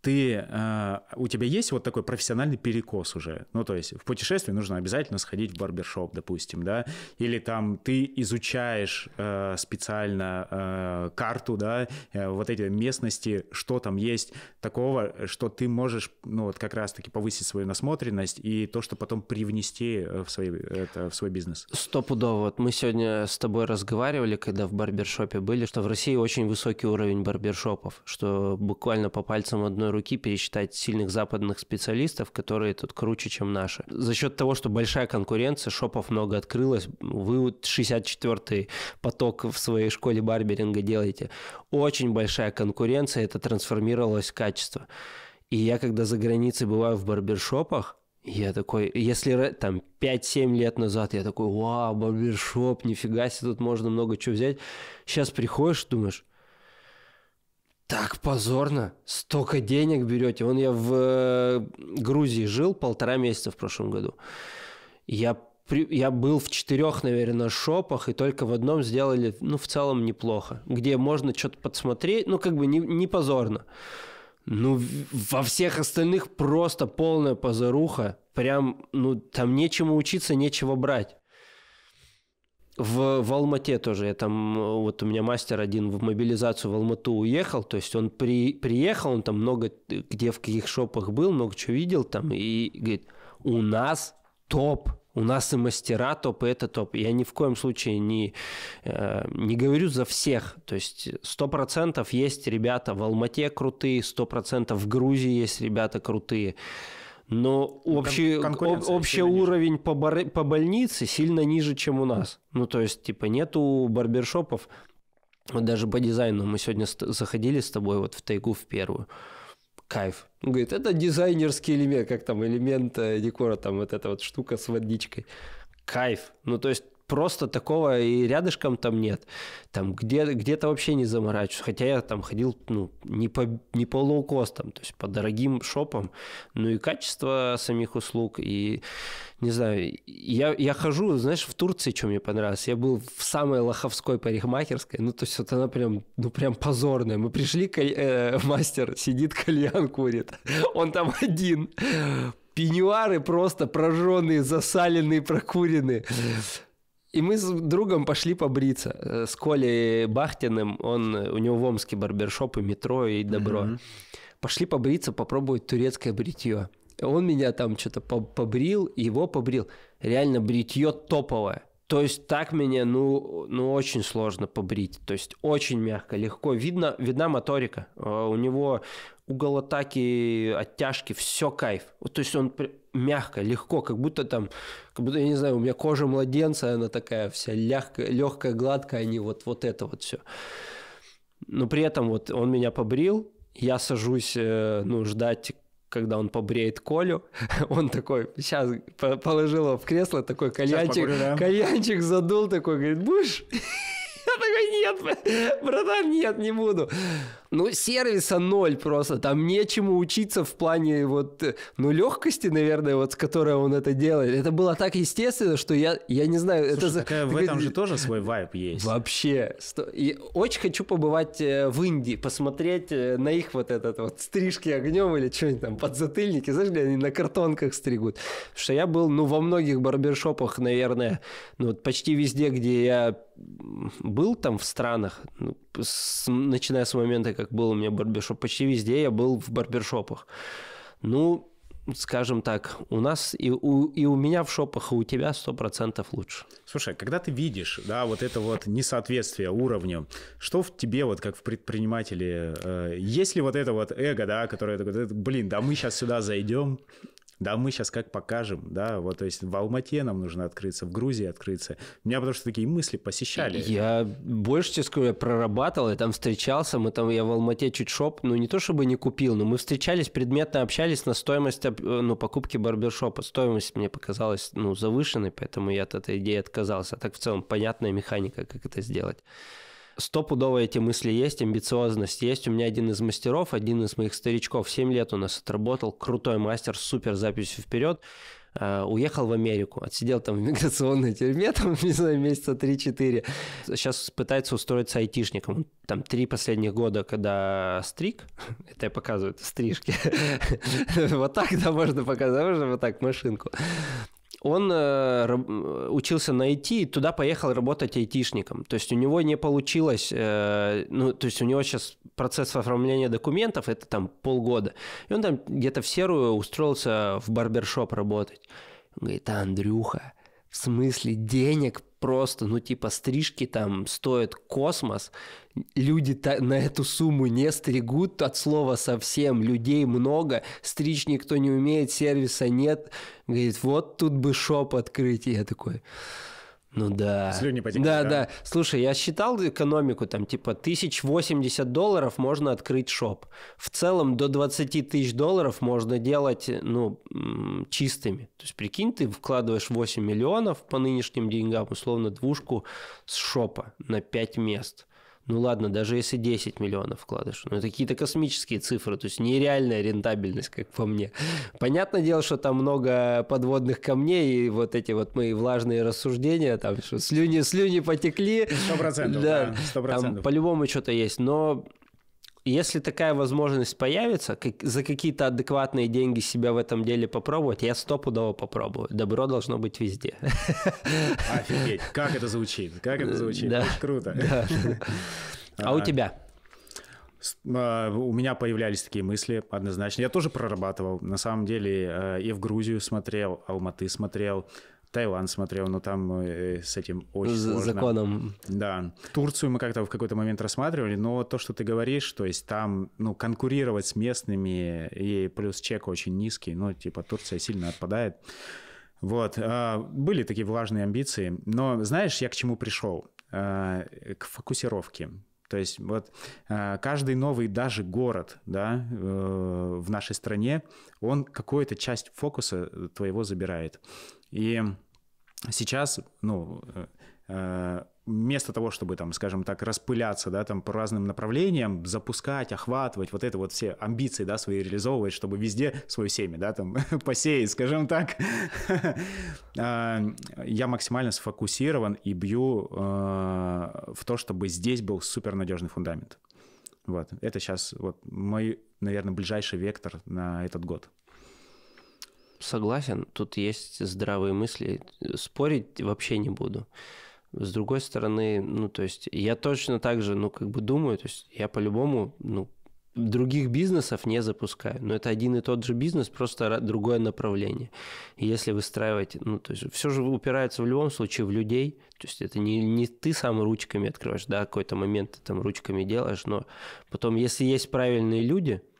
ты, э, у тебя есть вот такой профессиональный перекос уже? Ну, то есть в путешествии нужно обязательно сходить в барбершоп, допустим, да? Или там ты изучаешь э, специально э, карту, да, э, вот эти местности, что там есть такого, что ты можешь, ну, вот как раз-таки повысить свою насмотренность и то, что потом привнести э, в, свой это, в свой бизнес? Стопудово. Вот мы сегодня с тобой разговаривали, когда в барбершопе были, что в России очень высокий уровень барбершопов, что буквально по пальцам одной одной руки пересчитать сильных западных специалистов, которые тут круче, чем наши. За счет того, что большая конкуренция, шопов много открылось, вы вот 64-й поток в своей школе барберинга делаете. Очень большая конкуренция, это трансформировалось в качество. И я, когда за границей бываю в барбершопах, я такой, если там 5-7 лет назад, я такой, вау, барбершоп, нифига себе, тут можно много чего взять. Сейчас приходишь, думаешь, так позорно, столько денег берете. Вон я в э, Грузии жил полтора месяца в прошлом году. Я, при, я был в четырех, наверное, шопах, и только в одном сделали, ну, в целом неплохо. Где можно что-то подсмотреть, ну, как бы не, не позорно. Ну, во всех остальных просто полная позоруха. Прям, ну, там нечему учиться, нечего брать в, в Алмате тоже. Я там, э, вот у меня мастер один в мобилизацию в Алмату уехал, то есть он при, приехал, он там много э, где в каких шопах был, много чего видел там, и говорит, у нас топ, у нас и мастера топ, и это топ. Я ни в коем случае не, э, не говорю за всех. То есть 100% есть ребята в Алмате крутые, 100% в Грузии есть ребята крутые. Но общий, ну, Кон- общий уровень ниже. по, бор- по больнице сильно ниже, чем у нас. Ну, то есть, типа, нету барбершопов. Вот даже по дизайну мы сегодня заходили с тобой вот в тайгу в первую. Кайф. Он говорит, это дизайнерский элемент, как там элемент э, декора, там вот эта вот штука с водичкой. Кайф. Ну, то есть, просто такого и рядышком там нет. Там где, где-то вообще не заморачиваюсь. Хотя я там ходил ну, не по, не по лоукостам, то есть по дорогим шопам. Ну и качество самих услуг. И не знаю, я, я хожу, знаешь, в Турции, что мне понравилось. Я был в самой лоховской парикмахерской. Ну то есть вот она прям, ну прям позорная. Мы пришли, э, мастер сидит, кальян курит. Он там один пеньюары просто прожженные, засаленные, прокуренные. И мы с другом пошли побриться. Э, с Колей Бахтиным, он, э, у него в Омске барбершоп и метро, и добро. Mm-hmm. Пошли побриться, попробовать турецкое бритье. Он меня там что-то побрил, его побрил. Реально бритье топовое. То есть так меня, ну, ну, очень сложно побрить. То есть очень мягко, легко. Видно, видна моторика. А, у него угол атаки, оттяжки, все кайф. То есть он мягко, легко, как будто там, как будто, я не знаю, у меня кожа младенца, она такая вся легкая, легкая гладкая, а не вот, вот это вот все. Но при этом вот он меня побрил, я сажусь, э, ну, ждать, когда он побреет Колю, он такой, сейчас положил его в кресло, такой кальянчик, покурю, да? кальянчик задул, такой, говорит, будешь? Я такой, нет, братан, нет, не буду ну, сервиса ноль просто, там нечему учиться в плане вот, э, ну, легкости, наверное, вот с которой он это делает. Это было так естественно, что я, я не знаю. Слушай, это... Такая, э, в этом же тоже свой вайп есть. Вообще. И очень хочу побывать э, в Индии, посмотреть на их вот этот вот стрижки огнем или что-нибудь там, подзатыльники, знаешь, где они на картонках стригут. Потому что я был, ну, во многих барбершопах, наверное, ну, вот почти везде, где я был там в странах, ну, с, начиная с момента, как был у меня барбершоп, почти везде я был в барбершопах. Ну, скажем так, у нас и у, и у меня в шопах, и у тебя 100% лучше. Слушай, а когда ты видишь, да, вот это вот несоответствие уровню, что в тебе, вот как в предпринимателе, э, есть ли вот это вот эго, да, которое такое, «Э, блин, да мы сейчас сюда зайдем? Да, мы сейчас как покажем, да, вот, то есть в Алмате нам нужно открыться, в Грузии открыться. Меня потому что такие мысли посещали. Я больше тебе скажу, я прорабатывал, я там встречался, мы там, я в Алмате чуть шоп, ну не то чтобы не купил, но мы встречались, предметно общались на стоимость, э, ну, покупки барбершопа. Стоимость мне показалась, ну, завышенной, поэтому я от этой идеи отказался. А так в целом понятная механика, как это сделать стопудово эти мысли есть, амбициозность есть. У меня один из мастеров, один из моих старичков, 7 лет у нас отработал, крутой мастер, супер запись вперед э, уехал в Америку, отсидел там в миграционной тюрьме, там, не знаю, месяца 3-4. Сейчас пытается устроиться айтишником. Там три последних года, когда стрик, это я показываю, это стрижки, вот так, да, можно показать, можно вот так, машинку он э, э, учился на IT и туда поехал работать айтишником. То есть у него не получилось, э, ну, то есть у него сейчас процесс оформления документов, это там полгода. И он там где-то в серую устроился в барбершоп работать. Он говорит, «А, Андрюха, в смысле денег просто, ну, типа, стрижки там стоят космос, люди на эту сумму не стригут от слова совсем, людей много, стричь никто не умеет, сервиса нет, говорит, вот тут бы шоп открыть, и я такой... Ну да. Слюни потекли. Да, да, да. Слушай, я считал экономику, там типа 1080 долларов можно открыть шоп. В целом до 20 тысяч долларов можно делать, ну, чистыми. То есть, прикинь, ты вкладываешь 8 миллионов по нынешним деньгам, условно, двушку с шопа на 5 мест ну ладно, даже если 10 миллионов вкладыш, ну это какие-то космические цифры, то есть нереальная рентабельность, как по мне. Понятное дело, что там много подводных камней, и вот эти вот мои влажные рассуждения, там что слюни, слюни потекли. 100%, да, 100%. Там по-любому что-то есть, но если такая возможность появится, как, за какие-то адекватные деньги себя в этом деле попробовать, я стопудово попробую. Добро должно быть везде. Офигеть, как это звучит, как это звучит, да. круто. Да. А, а у тебя? А, у меня появлялись такие мысли однозначно. Я тоже прорабатывал. На самом деле э, и в Грузию смотрел, Алматы смотрел, Таиланд смотрел, но там э, с этим очень З- сложно. законом. Да. Турцию мы как-то в какой-то момент рассматривали, но то, что ты говоришь, то есть там, ну, конкурировать с местными, и плюс чек очень низкий, ну, типа Турция сильно отпадает. Вот, а, были такие влажные амбиции, но знаешь, я к чему пришел? А, к фокусировке. То есть вот а, каждый новый даже город да, э, в нашей стране, он какую-то часть фокуса э, твоего забирает. И сейчас, ну, э, э, вместо того, чтобы, там, скажем так, распыляться, да, там, по разным направлениям, запускать, охватывать, вот это вот все амбиции, да, свои реализовывать, чтобы везде свое семя, да, там, посеять, скажем так, а, я максимально сфокусирован и бью э, в то, чтобы здесь был супернадежный фундамент. Вот, это сейчас вот мой, наверное, ближайший вектор на этот год согласен, тут есть здравые мысли. Спорить вообще не буду. С другой стороны, ну, то есть, я точно так же, ну, как бы думаю, то есть, я по-любому, ну, других бизнесов не запускаю. Но это один и тот же бизнес, просто другое направление. И если выстраивать, ну, то есть все же упирается в любом случае в людей. То есть это не, не ты сам ручками открываешь, да, какой-то момент ты там ручками делаешь, но потом, если есть правильные люди –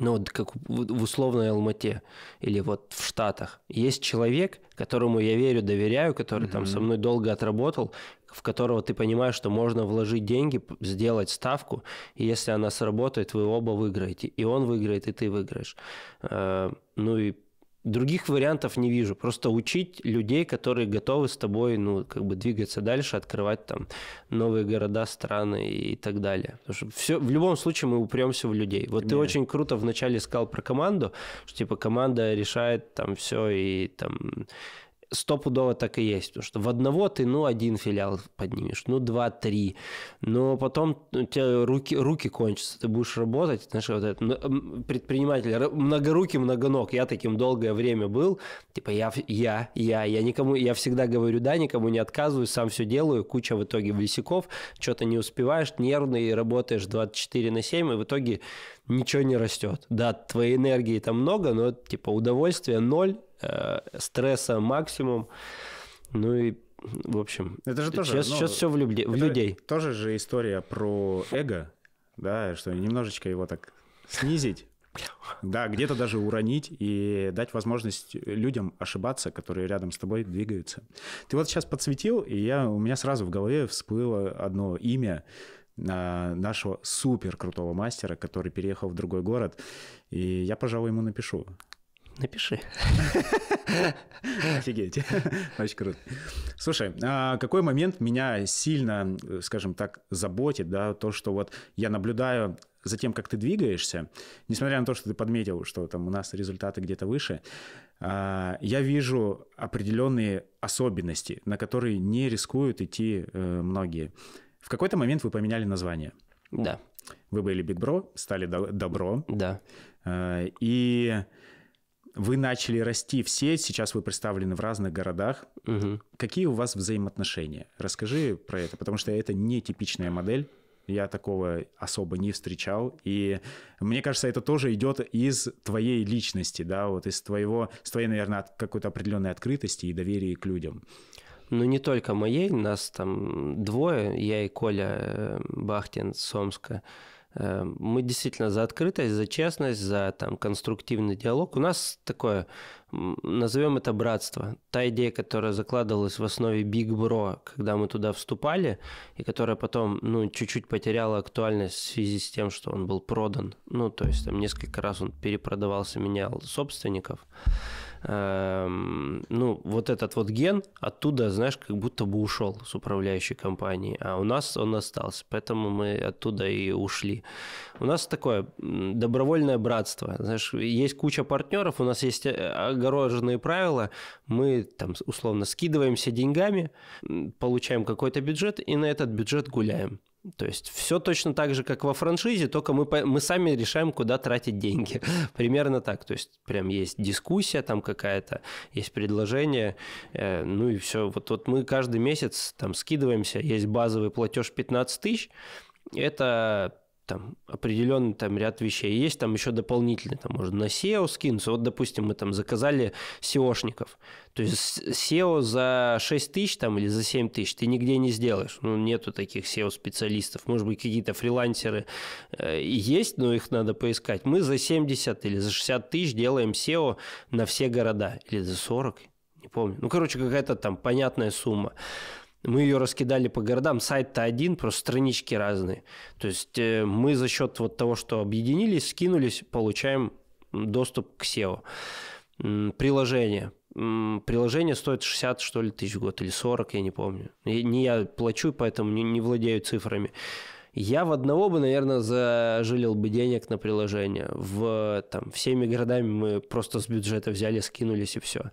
ну вот как в условной Алмате или вот в Штатах, есть человек, которому я верю, доверяю, который mm-hmm. там со мной долго отработал, в которого ты понимаешь, что можно вложить деньги, сделать ставку, и если она сработает, вы оба выиграете, и он выиграет, и ты выиграешь. Э, ну и других вариантов не вижу. Просто учить людей, которые готовы с тобой, ну, как бы двигаться дальше, открывать там новые города, страны и так далее. Потому что все, в любом случае мы упремся в людей. Вот Нет. ты очень круто вначале сказал про команду, что типа команда решает там все и там стопудово так и есть, потому что в одного ты, ну, один филиал поднимешь, ну, два, три, но потом ну, у тебя руки, руки кончатся, ты будешь работать, знаешь, вот это, предприниматель, многорукий, многоног, я таким долгое время был, типа, я, я, я, я никому, я всегда говорю да, никому не отказываюсь, сам все делаю, куча в итоге висяков, что-то не успеваешь, нервный, работаешь 24 на 7, и в итоге ничего не растет. Да, твоей энергии там много, но, типа, удовольствия ноль, Э, стресса максимум. Ну и в общем, это же тоже, сейчас, ну, сейчас все в, любде, в людей. Тоже же история про эго, да, что немножечко его так снизить, да, где-то даже уронить и дать возможность людям ошибаться, которые рядом с тобой двигаются. Ты вот сейчас подсветил, и я, у меня сразу в голове всплыло одно имя а, нашего супер крутого мастера, который переехал в другой город. И я, пожалуй, ему напишу напиши. Офигеть. Очень круто. Слушай, а какой момент меня сильно, скажем так, заботит, да, то, что вот я наблюдаю за тем, как ты двигаешься, несмотря на то, что ты подметил, что там у нас результаты где-то выше, а, я вижу определенные особенности, на которые не рискуют идти э, многие. В какой-то момент вы поменяли название. Да. Вы были Биг Бро, стали Добро. Да. Э, и вы начали расти в сеть, сейчас вы представлены в разных городах. Угу. Какие у вас взаимоотношения? Расскажи про это, потому что это не типичная модель. Я такого особо не встречал. И мне кажется, это тоже идет из твоей личности, да, вот из твоего, с твоей, наверное, какой-то определенной открытости и доверия к людям. Ну, не только моей, нас там двое, я и Коля э, Бахтин с Омска. Эм, мы действительно за открытость, за честность, за там, конструктивный диалог. У нас такое, назовем это братство. Та идея, которая закладывалась в основе Big Bro, когда мы туда вступали, и которая потом ну, чуть-чуть потеряла актуальность в связи с тем, что он был продан. Ну, то есть там несколько раз он перепродавался, менял собственников. Эм, ну, вот этот вот ген оттуда, знаешь, как будто бы ушел с управляющей компании, а у нас он остался, поэтому мы оттуда и ушли. У нас такое добровольное братство, знаешь, есть куча партнеров, у нас есть э, огороженные правила, мы там условно скидываемся деньгами, получаем какой-то бюджет и на этот бюджет гуляем. То есть все точно так же, как во франшизе, только мы, мы сами решаем, куда тратить деньги. Примерно так. То есть прям есть дискуссия там какая-то, есть предложение, э, ну и все. Вот, вот мы каждый месяц там скидываемся, есть базовый платеж 15 тысяч, это там определенный там ряд вещей есть, там еще дополнительные, там можно на SEO скинуться. Вот, допустим, мы там заказали SEOшников. То есть SEO за 6 тысяч там или за 7 тысяч ты нигде не сделаешь. Ну, нету таких SEO-специалистов. Может быть, какие-то фрилансеры э, есть, но их надо поискать. Мы за 70 или за 60 тысяч делаем SEO на все города. Или за 40, не помню. Ну, короче, какая-то там понятная сумма. Мы ее раскидали по городам, сайт-то один, просто странички разные. То есть э, мы за счет вот того, что объединились, скинулись, получаем доступ к SEO. Приложение. Приложение стоит 60, что ли, тысяч в год, или 40, я не помню. Не я плачу, поэтому не, не владею цифрами. Я в одного бы, наверное, зажилил бы денег на приложение. В, там, всеми городами мы просто с бюджета взяли, скинулись и все.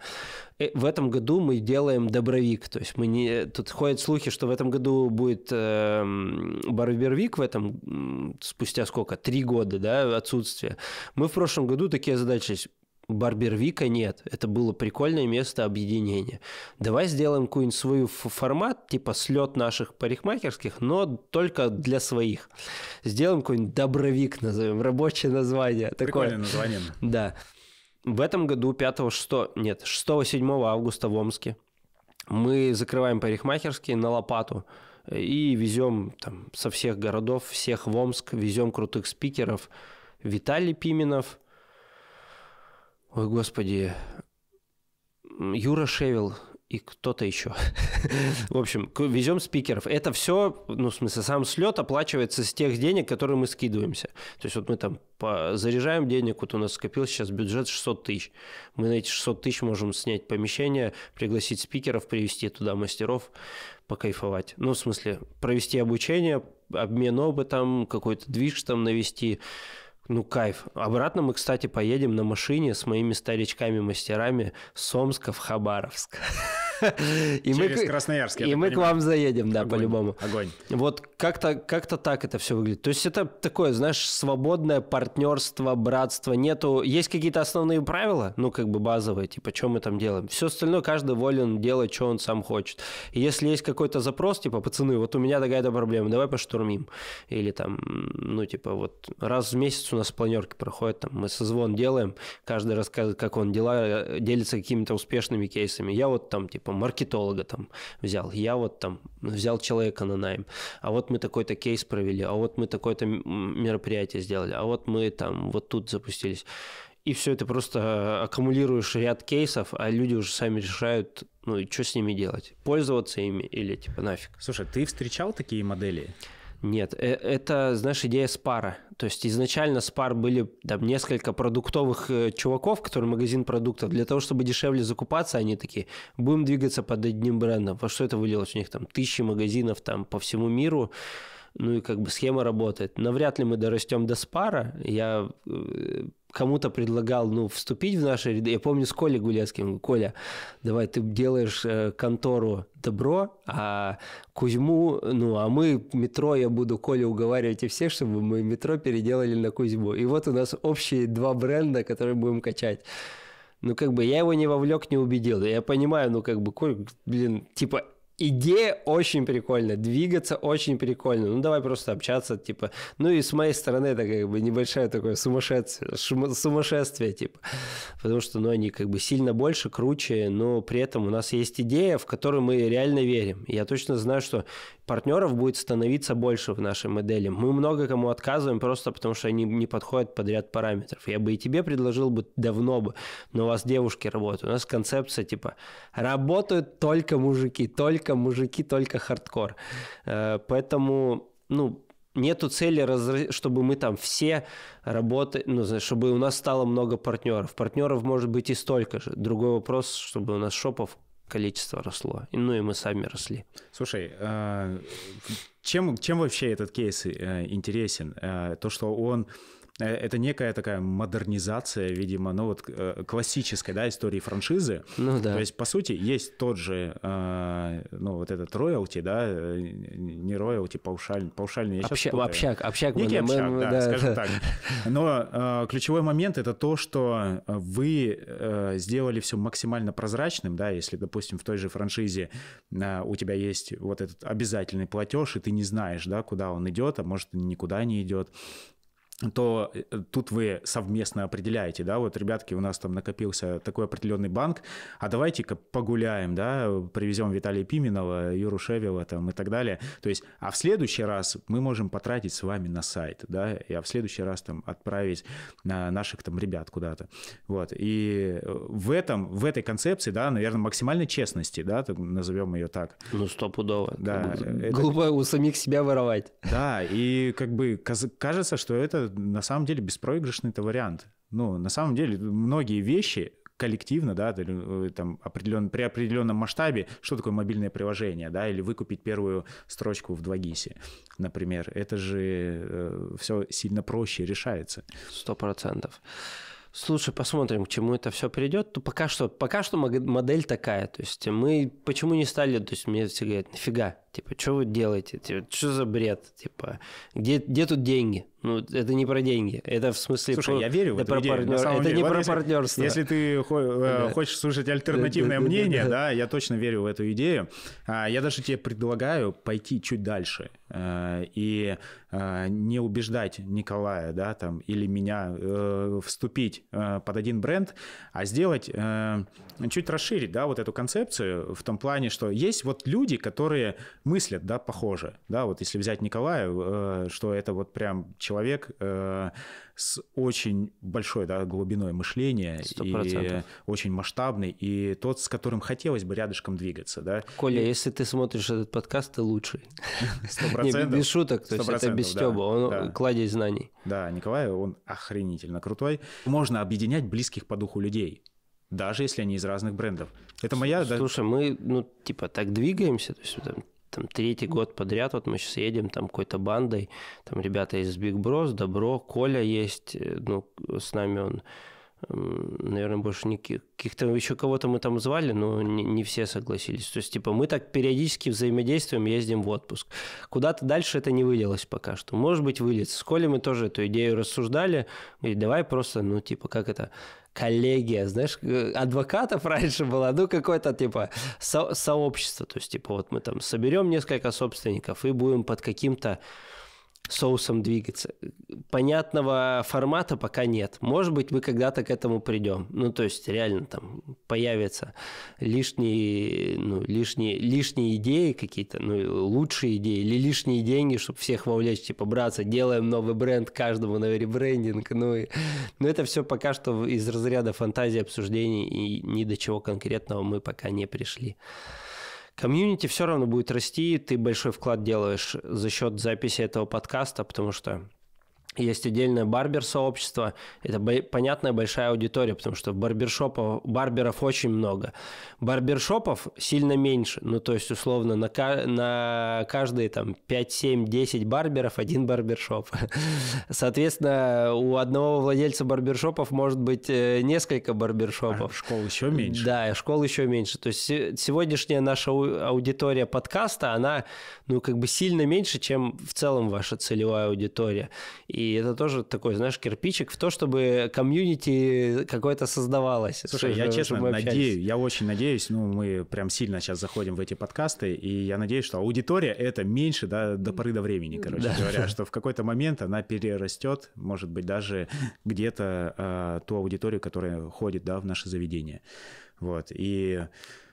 И э, в этом году мы делаем добровик. То есть мы не... Тут ходят слухи, что в этом году будет э, эм, барбервик в этом спустя сколько? Три года, да, отсутствия. Мы в прошлом году такие задачи Барбервика нет. Это было прикольное место объединения. Давай сделаем какой-нибудь свой формат, типа слет наших парикмахерских, но только для своих. Сделаем какой-нибудь Добровик, назовем, рабочее название. Прикольное такое. название. Да. В этом году 5-6, нет, 6-7 августа в Омске мы закрываем парикмахерские на лопату и везем там, со всех городов, всех в Омск, везем крутых спикеров. Виталий Пименов – Ой, господи, Юра Шевел и кто-то еще. в общем, везем спикеров. Это все, ну, в смысле, сам слет оплачивается с тех денег, которые мы скидываемся. То есть вот мы там заряжаем денег, вот у нас скопился сейчас бюджет 600 тысяч. Мы на эти 600 тысяч можем снять помещение, пригласить спикеров, привести туда мастеров, покайфовать. Ну, в смысле, провести обучение, обмен опытом, какой-то движ там навести, ну, кайф. Обратно мы, кстати, поедем на машине с моими старичками-мастерами Сомска в Хабаровск. и мы, Красноярск. И мы к вам заедем, да, по-любому. Огонь. Вот как-то как так это все выглядит. То есть это такое, знаешь, свободное партнерство, братство. Нету... Есть какие-то основные правила, ну, как бы базовые, типа, что мы там делаем. Все остальное каждый волен делать, что он сам хочет. если есть какой-то запрос, типа, пацаны, вот у меня такая-то проблема, давай поштурмим. Или там, ну, типа, вот раз в месяц у нас планерки проходят, там, мы созвон делаем, каждый рассказывает, как он дела, э, делится какими-то успешными кейсами. Я вот там, типа, типа маркетолога там взял, я вот там взял человека на найм, а вот мы такой-то кейс провели, а вот мы такое-то мероприятие сделали, а вот мы там вот тут запустились. И все это просто а, аккумулируешь ряд кейсов, а люди уже сами решают, ну и что с ними делать, пользоваться ими или типа нафиг. Слушай, ты встречал такие модели? Нет, э, это, знаешь, идея спара. То есть изначально спар были там несколько продуктовых э, чуваков, которые магазин продуктов, для того, чтобы дешевле закупаться, они такие, будем двигаться под одним брендом. Во что это вылилось? У них там тысячи магазинов там по всему миру ну и как бы схема работает. Навряд ли мы дорастем до спара. Я э, кому-то предлагал, ну, вступить в наши ряды. Я помню с Колей Гулецким. Коля, давай ты делаешь э, контору добро, а Кузьму, ну, а мы метро, я буду Коля уговаривать и всех, чтобы мы метро переделали на Кузьму. И вот у нас общие два бренда, которые будем качать ну, как бы я его не вовлек, не убедил. Я понимаю, ну, как бы, блин, типа, идея очень прикольная, двигаться очень прикольно. Ну, давай просто общаться, типа. Ну, и с моей стороны это как бы небольшое такое сумасшествие, шум, сумасшествие, типа. Потому что, ну, они как бы сильно больше, круче, но при этом у нас есть идея, в которую мы реально верим. я точно знаю, что партнеров будет становиться больше в нашей модели. Мы много кому отказываем просто потому, что они не подходят под ряд параметров. Я бы и тебе предложил бы давно бы, но у вас девушки работают. У нас концепция, типа, работают только мужики, только только мужики, только хардкор. Э, поэтому, ну, нету цели, чтобы мы там все работали, ну, знаешь, чтобы у нас стало много партнеров. Партнеров может быть и столько же. Другой вопрос, чтобы у нас шопов количество росло. ну и мы сами росли. Слушай, э, чем, чем вообще этот кейс э, интересен? То, что он Э, это некая такая модернизация, видимо, ну вот э, классической, да, истории франшизы. Ну да. То есть, по сути, есть тот же, э, ну вот этот роялти, да, не роялти, паушаль, паушальный. Я Обща, общак, общак. Некий мы, общак, мы, да, да, скажем да. так. Но ключевой момент – это то, что вы сделали все максимально прозрачным, да, если, допустим, в той же франшизе у тебя есть вот этот обязательный платеж, и ты не знаешь, да, куда он идет, а может, никуда не идет то э, тут вы совместно определяете, да, вот, ребятки, у нас там накопился такой определенный банк, а давайте-ка погуляем, да, привезем Виталия Пименова, Юру Шевева там и так далее. То есть, а в следующий раз мы можем потратить с вами на сайт, да, и а в следующий раз там отправить наших там ребят куда-то. Вот, и э, в этом, в этой концепции, да, наверное, максимальной честности, да, назовем ее так. Ну, стопудово. Да. Э, это... Глупо у самих себя воровать. Да, и как бы кажется, что это на самом деле беспроигрышный это вариант. Ну, на самом деле, многие вещи, коллективно, да, э, там, определен, при определенном масштабе, что такое мобильное приложение, да, или выкупить первую строчку в 2 например. Это же э, все сильно проще решается. Сто процентов. Слушай, посмотрим, к чему это все придет. То ну, пока что, пока что модель такая. То есть мы почему не стали, то есть мне все говорят, нафига, Типа, что вы делаете? Типа, что за бред? Типа, где, где тут деньги? Ну, это не про деньги. Это в смысле... Слушай, про, я верю в это эту идею, партнер... Это деле. не вот про если, партнерство. Если ты э, да. хочешь слушать альтернативное да, мнение, да, да, я точно верю в эту идею. А, я даже тебе предлагаю пойти чуть дальше э, и э, не убеждать Николая, да, там, или меня вступить под один бренд, а сделать, чуть расширить, да, вот эту концепцию в том плане, что есть вот люди, которые мыслят, да, похоже, да, вот если взять Николая, э, что это вот прям человек э, с очень большой, да, глубиной мышления 100%. и очень масштабный, и тот, с которым хотелось бы рядышком двигаться, да. Коля, и... если ты смотришь этот подкаст, ты лучший. Не Без шуток, то есть это без Стёба, он да. кладезь знаний. Да, Николай, он охренительно крутой. Можно объединять близких по духу людей, даже если они из разных брендов. Это моя... Слушай, да... мы, ну, типа, так двигаемся, то есть там, там третий год подряд, вот мы сейчас едем там какой-то бандой, там ребята из Big Bros, Добро, Коля есть, э, ну, с нами он наверное, больше никаких. Каких-то еще кого-то мы там звали, но не, не все согласились. То есть, типа, мы так периодически взаимодействуем, ездим в отпуск. Куда-то дальше это не вылилось пока что. Может быть, выльется. С Колей мы тоже эту идею рассуждали. Говорит, давай просто, ну, типа, как это, коллегия, знаешь, э, адвокатов раньше была, ну, какое-то, типа, со сообщество. То есть, типа, вот мы там соберем несколько собственников и будем под каким-то соусом двигаться. Понятного формата пока нет. Может быть, мы когда-то к этому придем. Ну, то есть, реально там появятся лишние, ну, лишние, лишние идеи какие-то, ну, лучшие идеи или лишние деньги, чтобы всех вовлечь, типа, браться, делаем новый бренд каждому на ребрендинг. Ну, и, но ну, это все пока что из разряда фантазии, обсуждений и ни до чего конкретного мы пока не пришли комьюнити все равно будет расти, ты большой вклад делаешь за счет записи этого подкаста, потому что есть отдельное барбер-сообщество. Это понятная большая аудитория, потому что барбершопов, барберов очень много. Барбершопов сильно меньше. Ну, то есть, условно, на, на каждые там 5, 7, 10 барберов один барбершоп. Соответственно, у одного владельца барбершопов может быть э, несколько барбершопов. А школ еще меньше. Да, школ еще меньше. То есть, сегодняшняя наша аудитория подкаста, она, ну, как бы сильно меньше, чем в целом ваша целевая аудитория. И и это тоже такой, знаешь, кирпичик в то, чтобы комьюнити какое-то создавалось. Слушай, чтобы, я честно надеюсь, я очень надеюсь, ну, мы прям сильно сейчас заходим в эти подкасты, и я надеюсь, что аудитория это меньше да, до поры до времени, короче да. говоря, что в какой-то момент она перерастет, может быть, даже где-то э, ту аудиторию, которая ходит да, в наше заведение. Вот, и...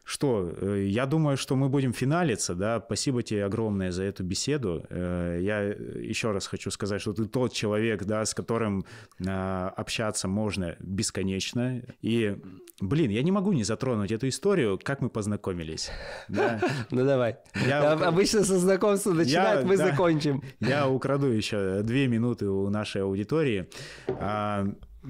Что, э, я думаю, что мы будем финалиться, да, спасибо тебе огромное за эту беседу. Э, я э, еще раз хочу сказать, что ты тот человек, да, с которым общаться можно бесконечно. И, блин, я не могу не затронуть эту историю, как мы познакомились. Ну давай. Обычно со знакомства начинают, мы закончим. Я украду еще две минуты у нашей аудитории. А,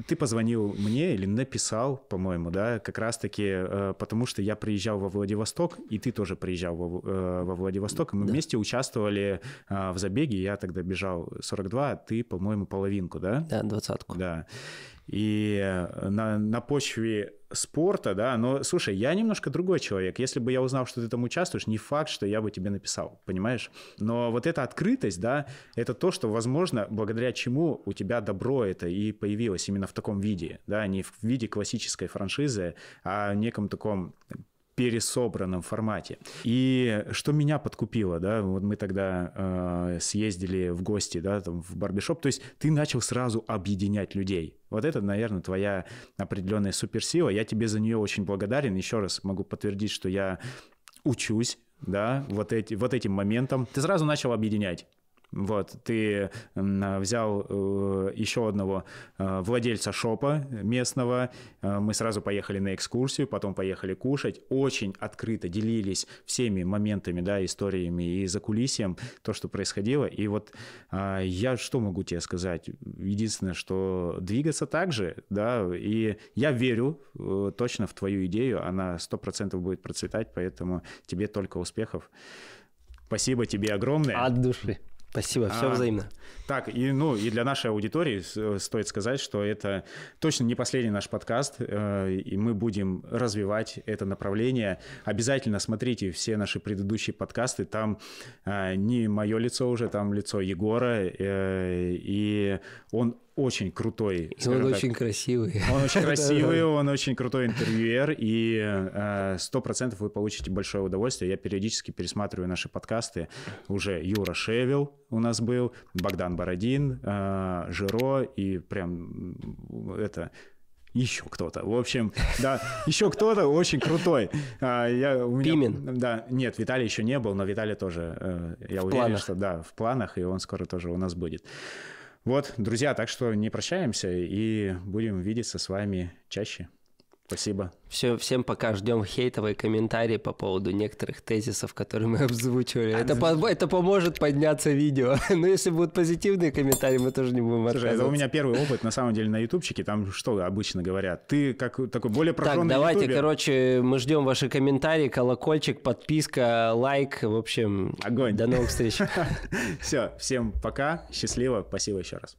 ты позвонил мне или написал, по-моему, да, как раз-таки, э, потому что я приезжал во Владивосток, и ты тоже приезжал во, э, во Владивосток, и мы да. вместе участвовали э, в забеге, я тогда бежал 42, а ты, по-моему, половинку, да? Да, двадцатку. Да и э, на, на почве спорта, да, но, слушай, я немножко другой человек. Если бы я узнал, что ты там участвуешь, не факт, что я бы тебе написал, понимаешь? Но вот эта открытость, да, это то, что, возможно, благодаря чему у тебя добро это и появилось именно в таком виде, да, не в виде классической франшизы, а в неком таком пересобранном формате. И что меня подкупило, да, вот мы тогда э, съездили в гости, да, там в барбишоп, то есть ты начал сразу объединять людей. Вот это, наверное, твоя определенная суперсила. Я тебе за нее очень благодарен. Еще раз могу подтвердить, что я учусь да, вот, эти, вот этим моментом. Ты сразу начал объединять. Вот, ты а, взял э, еще одного э, владельца шопа местного, э, мы сразу поехали на экскурсию, потом поехали кушать, очень открыто делились всеми моментами, да, историями и за кулисьем, то, что происходило, и вот а, я что могу тебе сказать? Единственное, что двигаться так же, да, и я верю точно в твою идею, она 100% будет процветать, поэтому тебе только успехов. Спасибо тебе огромное. От души. Спасибо, все а, взаимно. Так, и, ну, и для нашей аудитории э, стоит сказать, что это точно не последний наш подкаст, э, и мы будем развивать это направление. Обязательно смотрите все наши предыдущие подкасты, там э, не мое лицо уже, там лицо Егора, э, и он очень крутой. И он так, очень красивый. Он очень красивый, он очень крутой интервьюер, и э, сто процентов вы получите большое удовольствие. Я периодически пересматриваю наши подкасты. Уже Юра Шевел у нас был, Богдан Бородин, э, Жиро, и прям это еще кто-то. В общем, да, еще кто-то очень крутой. А, я, у меня, Пимен. Да, нет, Виталий еще не был, но Виталий тоже, э, я в уверен, планах. что да, в планах, и он скоро тоже у нас будет. Вот, друзья, так что не прощаемся и будем видеться с вами чаще. Спасибо. Все, всем пока. Ждем хейтовые комментарии по поводу некоторых тезисов, которые мы обзвучивали. Это, по, это поможет подняться видео. Но если будут позитивные комментарии, мы тоже не будем Слушай, это у меня первый опыт, на самом деле, на ютубчике. Там что обычно говорят? Ты как такой более прожженный Так, давайте, ютубер. короче, мы ждем ваши комментарии, колокольчик, подписка, лайк. В общем, Огонь. до новых встреч. Все, всем пока, счастливо, спасибо еще раз.